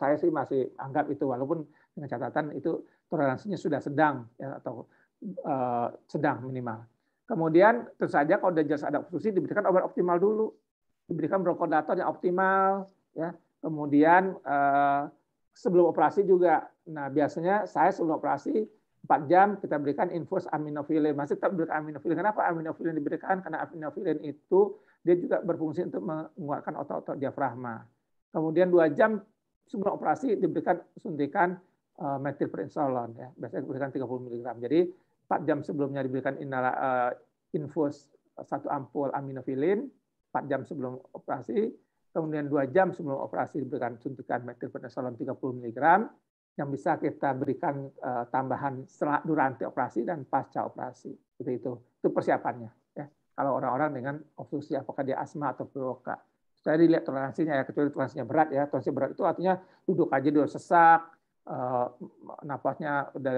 saya sih masih anggap itu walaupun dengan catatan itu toleransinya sudah sedang ya, atau uh, sedang minimal. Kemudian tentu saja kalau udah jelas ada obstruksi diberikan obat optimal dulu, diberikan brokodator yang optimal, ya. Kemudian eh, sebelum operasi juga. Nah biasanya saya sebelum operasi 4 jam kita berikan infus aminofilin. Masih tetap berikan aminofilin. Kenapa aminofilin diberikan? Karena aminofilin itu dia juga berfungsi untuk menguatkan otot-otot diafragma. Kemudian dua jam sebelum operasi diberikan suntikan eh, metilprednisolon ya biasanya diberikan 30 mg. Jadi 4 jam sebelumnya diberikan inala, uh, eh, infus satu ampul aminofilin 4 jam sebelum operasi, kemudian 2 jam sebelum operasi diberikan suntikan metilprednisolon 30 mg yang bisa kita berikan uh, tambahan setelah durante operasi dan pasca operasi. Seperti itu. Itu persiapannya. Ya. Kalau orang-orang dengan obstruksi, apakah dia asma atau provoka. Saya dilihat toleransinya ya, kecuali toleransinya berat ya. Toleransi berat itu artinya duduk aja dia sesak, uh, napasnya udah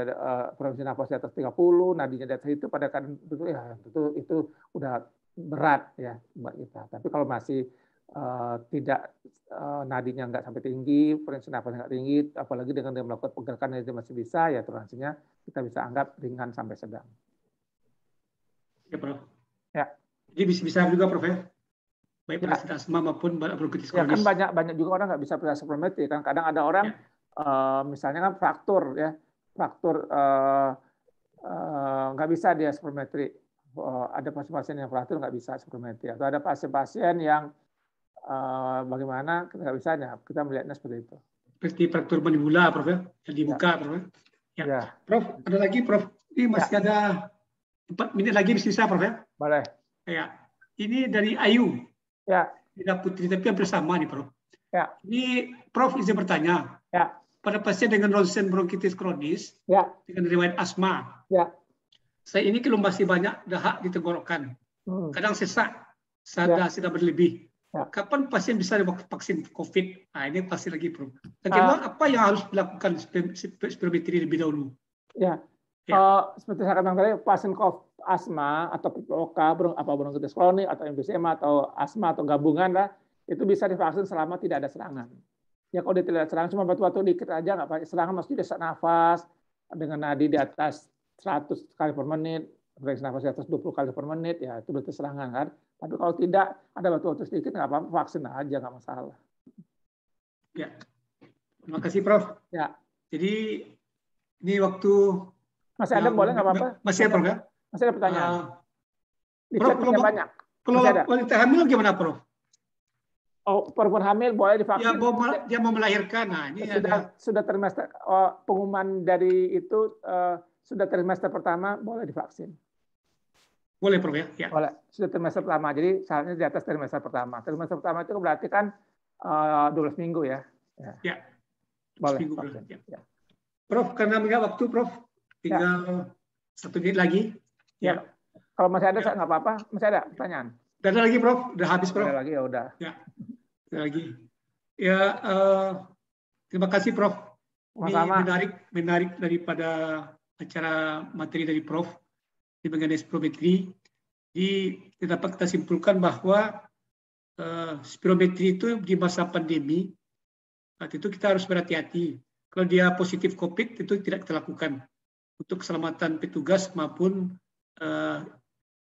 uh, nafasnya napas di atas 30, nadinya di atas itu pada kan itu ya itu itu udah berat ya buat kita. Tapi kalau masih uh, tidak uh, nadinya nggak sampai tinggi, frekuensi nafasnya nggak tinggi, apalagi dengan, dia melakukan pergerakan yang masih bisa ya toleransinya kita bisa anggap ringan sampai sedang. Ya, Prof. Ya. Jadi bisa bisa juga, Prof. Ya? Baik ya. asma maupun bronkitis kronis. Ya, kan banyak banyak juga orang nggak bisa berasa problematik. Ya kan kadang ada orang ya Eh, misalnya kan fraktur ya, fraktur eh, eh, nggak bisa dia spirometri. ada pasien-pasien yang fraktur nggak bisa spirometri, atau ada pasien-pasien yang bagaimana nggak bisa, ya kita melihatnya seperti itu. Seperti fraktur mandibula, Prof ya, yang dibuka, ya. Prof. Ya. ya. Ya. Prof, ada lagi, Prof. Ini ya. masih ya. ada empat menit lagi bisa, Prof ya. Boleh. Ya. Ini dari Ayu. Ya. Tidak putri, tapi hampir sama nih, Prof. Ya. Ini Prof izin bertanya. Ya pada pasien dengan ronsen bronkitis kronis ya. dengan riwayat asma. Ya. Saya ini masih banyak dahak di tenggorokan. Hmm. Kadang sesak, sadar ya. sudah berlebih. Ya. Kapan pasien bisa divaksin COVID? Nah, ini pasti lagi perlu. Bagaimana uh, apa yang harus dilakukan spirometri lebih dahulu? Ya. ya. Uh, seperti saya katakan tadi, pasien COVID asma atau PPOK, apa bronkitis kronik atau emfisema atau asma atau gabungan lah, itu bisa divaksin selama tidak ada serangan. Ya kalau dia tidak serangan, cuma batu-batu dikit aja nggak pakai serangan, maksudnya sesak nafas dengan nadi di atas 100 kali per menit, refleks nafas di atas 20 kali per menit, ya itu berarti serangan kan. Tapi kalau tidak, ada batu-batu sedikit nggak apa-apa, vaksin aja nggak masalah. Ya, terima kasih Prof. Ya. Jadi ini waktu masih ada boleh nggak apa-apa? Masih ada Prof. Ya? Masih ada pertanyaan. Uh, ah. Dicek Prof, punya banyak. Kalau wanita hamil gimana Prof? oh, perempuan hamil boleh divaksin. Dia mau, dia mau melahirkan. Nah, ini sudah ada. sudah trimester oh, pengumuman dari itu uh, sudah trimester pertama boleh divaksin. Boleh Prof ya? ya. Boleh. Sudah trimester pertama. Jadi syaratnya di atas trimester pertama. Trimester pertama itu berarti kan uh, eh, 12 minggu ya. Ya. ya. Boleh. Minggu vaksin. Ya. ya. Prof, karena tinggal waktu Prof, tinggal ya. satu menit lagi. Ya. ya. Kalau masih ada, ya. nggak apa-apa. Masih ada pertanyaan. Tidak ada lagi, Prof. Udah habis, Prof. Ada lagi, ya udah. Ya lagi. Ya, uh, terima kasih Prof. Ini Sama. menarik, menarik daripada acara materi dari Prof. Di mengenai spirometri. Jadi dapat kita simpulkan bahwa uh, spirometri itu di masa pandemi, saat itu kita harus berhati-hati. Kalau dia positif COVID, itu tidak kita lakukan untuk keselamatan petugas maupun uh,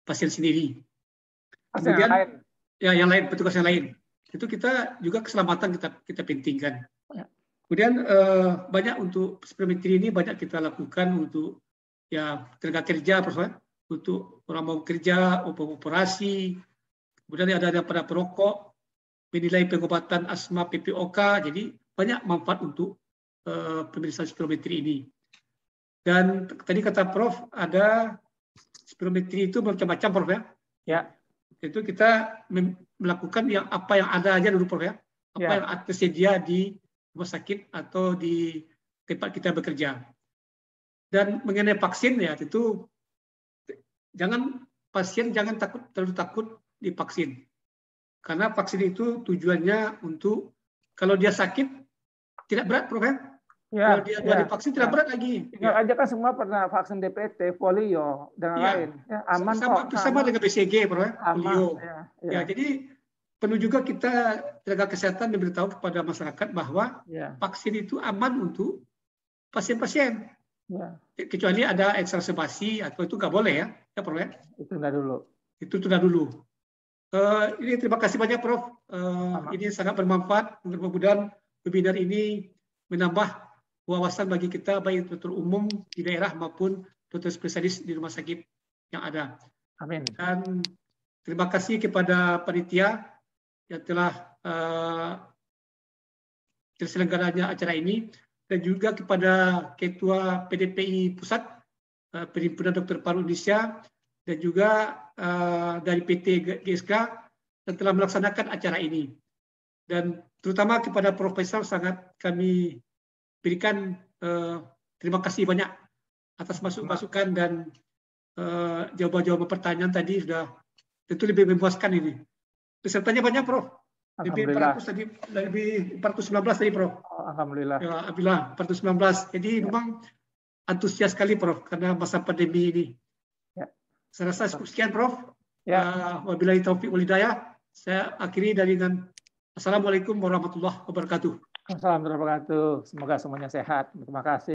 pasien sendiri. Kemudian, yang lain. ya yang lain petugas yang lain itu kita juga keselamatan kita kita pentingkan. Ya. Kemudian eh, banyak untuk spirometri ini banyak kita lakukan untuk ya tenaga kerja persoalan untuk orang mau kerja, orang operasi, kemudian ada ada pada perokok, menilai pengobatan asma PPOK, jadi banyak manfaat untuk eh, pemeriksaan spirometri ini. Dan tadi kata Prof ada spirometri itu macam-macam Prof ya. Ya. Itu kita melakukan yang apa yang ada aja dulu Prof ya. Apa ya. yang tersedia di rumah sakit atau di tempat kita bekerja. Dan mengenai vaksin ya itu jangan pasien jangan takut terlalu takut divaksin. Karena vaksin itu tujuannya untuk kalau dia sakit tidak berat Prof ya. ya kalau dia ya. divaksin tidak ya. berat lagi. Ya. ya. aja kan semua pernah vaksin DPT, polio dan ya. lain. Ya, aman sama, kok. Sama, ya, aman. dengan BCG, bro. ya. polio. Ya, ya. ya, jadi perlu juga kita tenaga kesehatan diberitahu kepada masyarakat bahwa yeah. vaksin itu aman untuk pasien-pasien. yeah. Kecuali ada eksacerbasi atau itu nggak boleh ya, ya Prof ya? Itu nggak dulu. Itu tunda dulu. Uh, ini terima kasih banyak Prof. Uh, ini sangat bermanfaat. Mudah-mudahan webinar ini menambah wawasan bagi kita baik dokter umum di daerah maupun dokter spesialis di rumah sakit yang ada. Amin. Dan terima kasih kepada panitia yang telah uh, terselenggaranya acara ini dan juga kepada Ketua PDPI Pusat uh, Perhimpunan Dokter Paru Indonesia dan juga eh, dari PT GSK yang telah melaksanakan acara ini dan terutama kepada Profesor sangat kami berikan terima kasih banyak atas masuk-masukan dan jawaban-jawaban pertanyaan tadi sudah tentu lebih memuaskan ini. Pesertanya banyak, Prof. Lebih 400 tadi, lebih 419 tadi, Prof. Oh, alhamdulillah. Ya, alhamdulillah, 419. Jadi ya. memang antusias sekali, Prof, karena masa pandemi ini. Ya. Saya rasa cukup sekian, Prof. Ya. Uh, wabillahi taufiq walidayah. Saya akhiri dari dengan Assalamualaikum warahmatullahi wabarakatuh. Assalamualaikum warahmatullahi wabarakatuh. Semoga semuanya sehat. Terima kasih.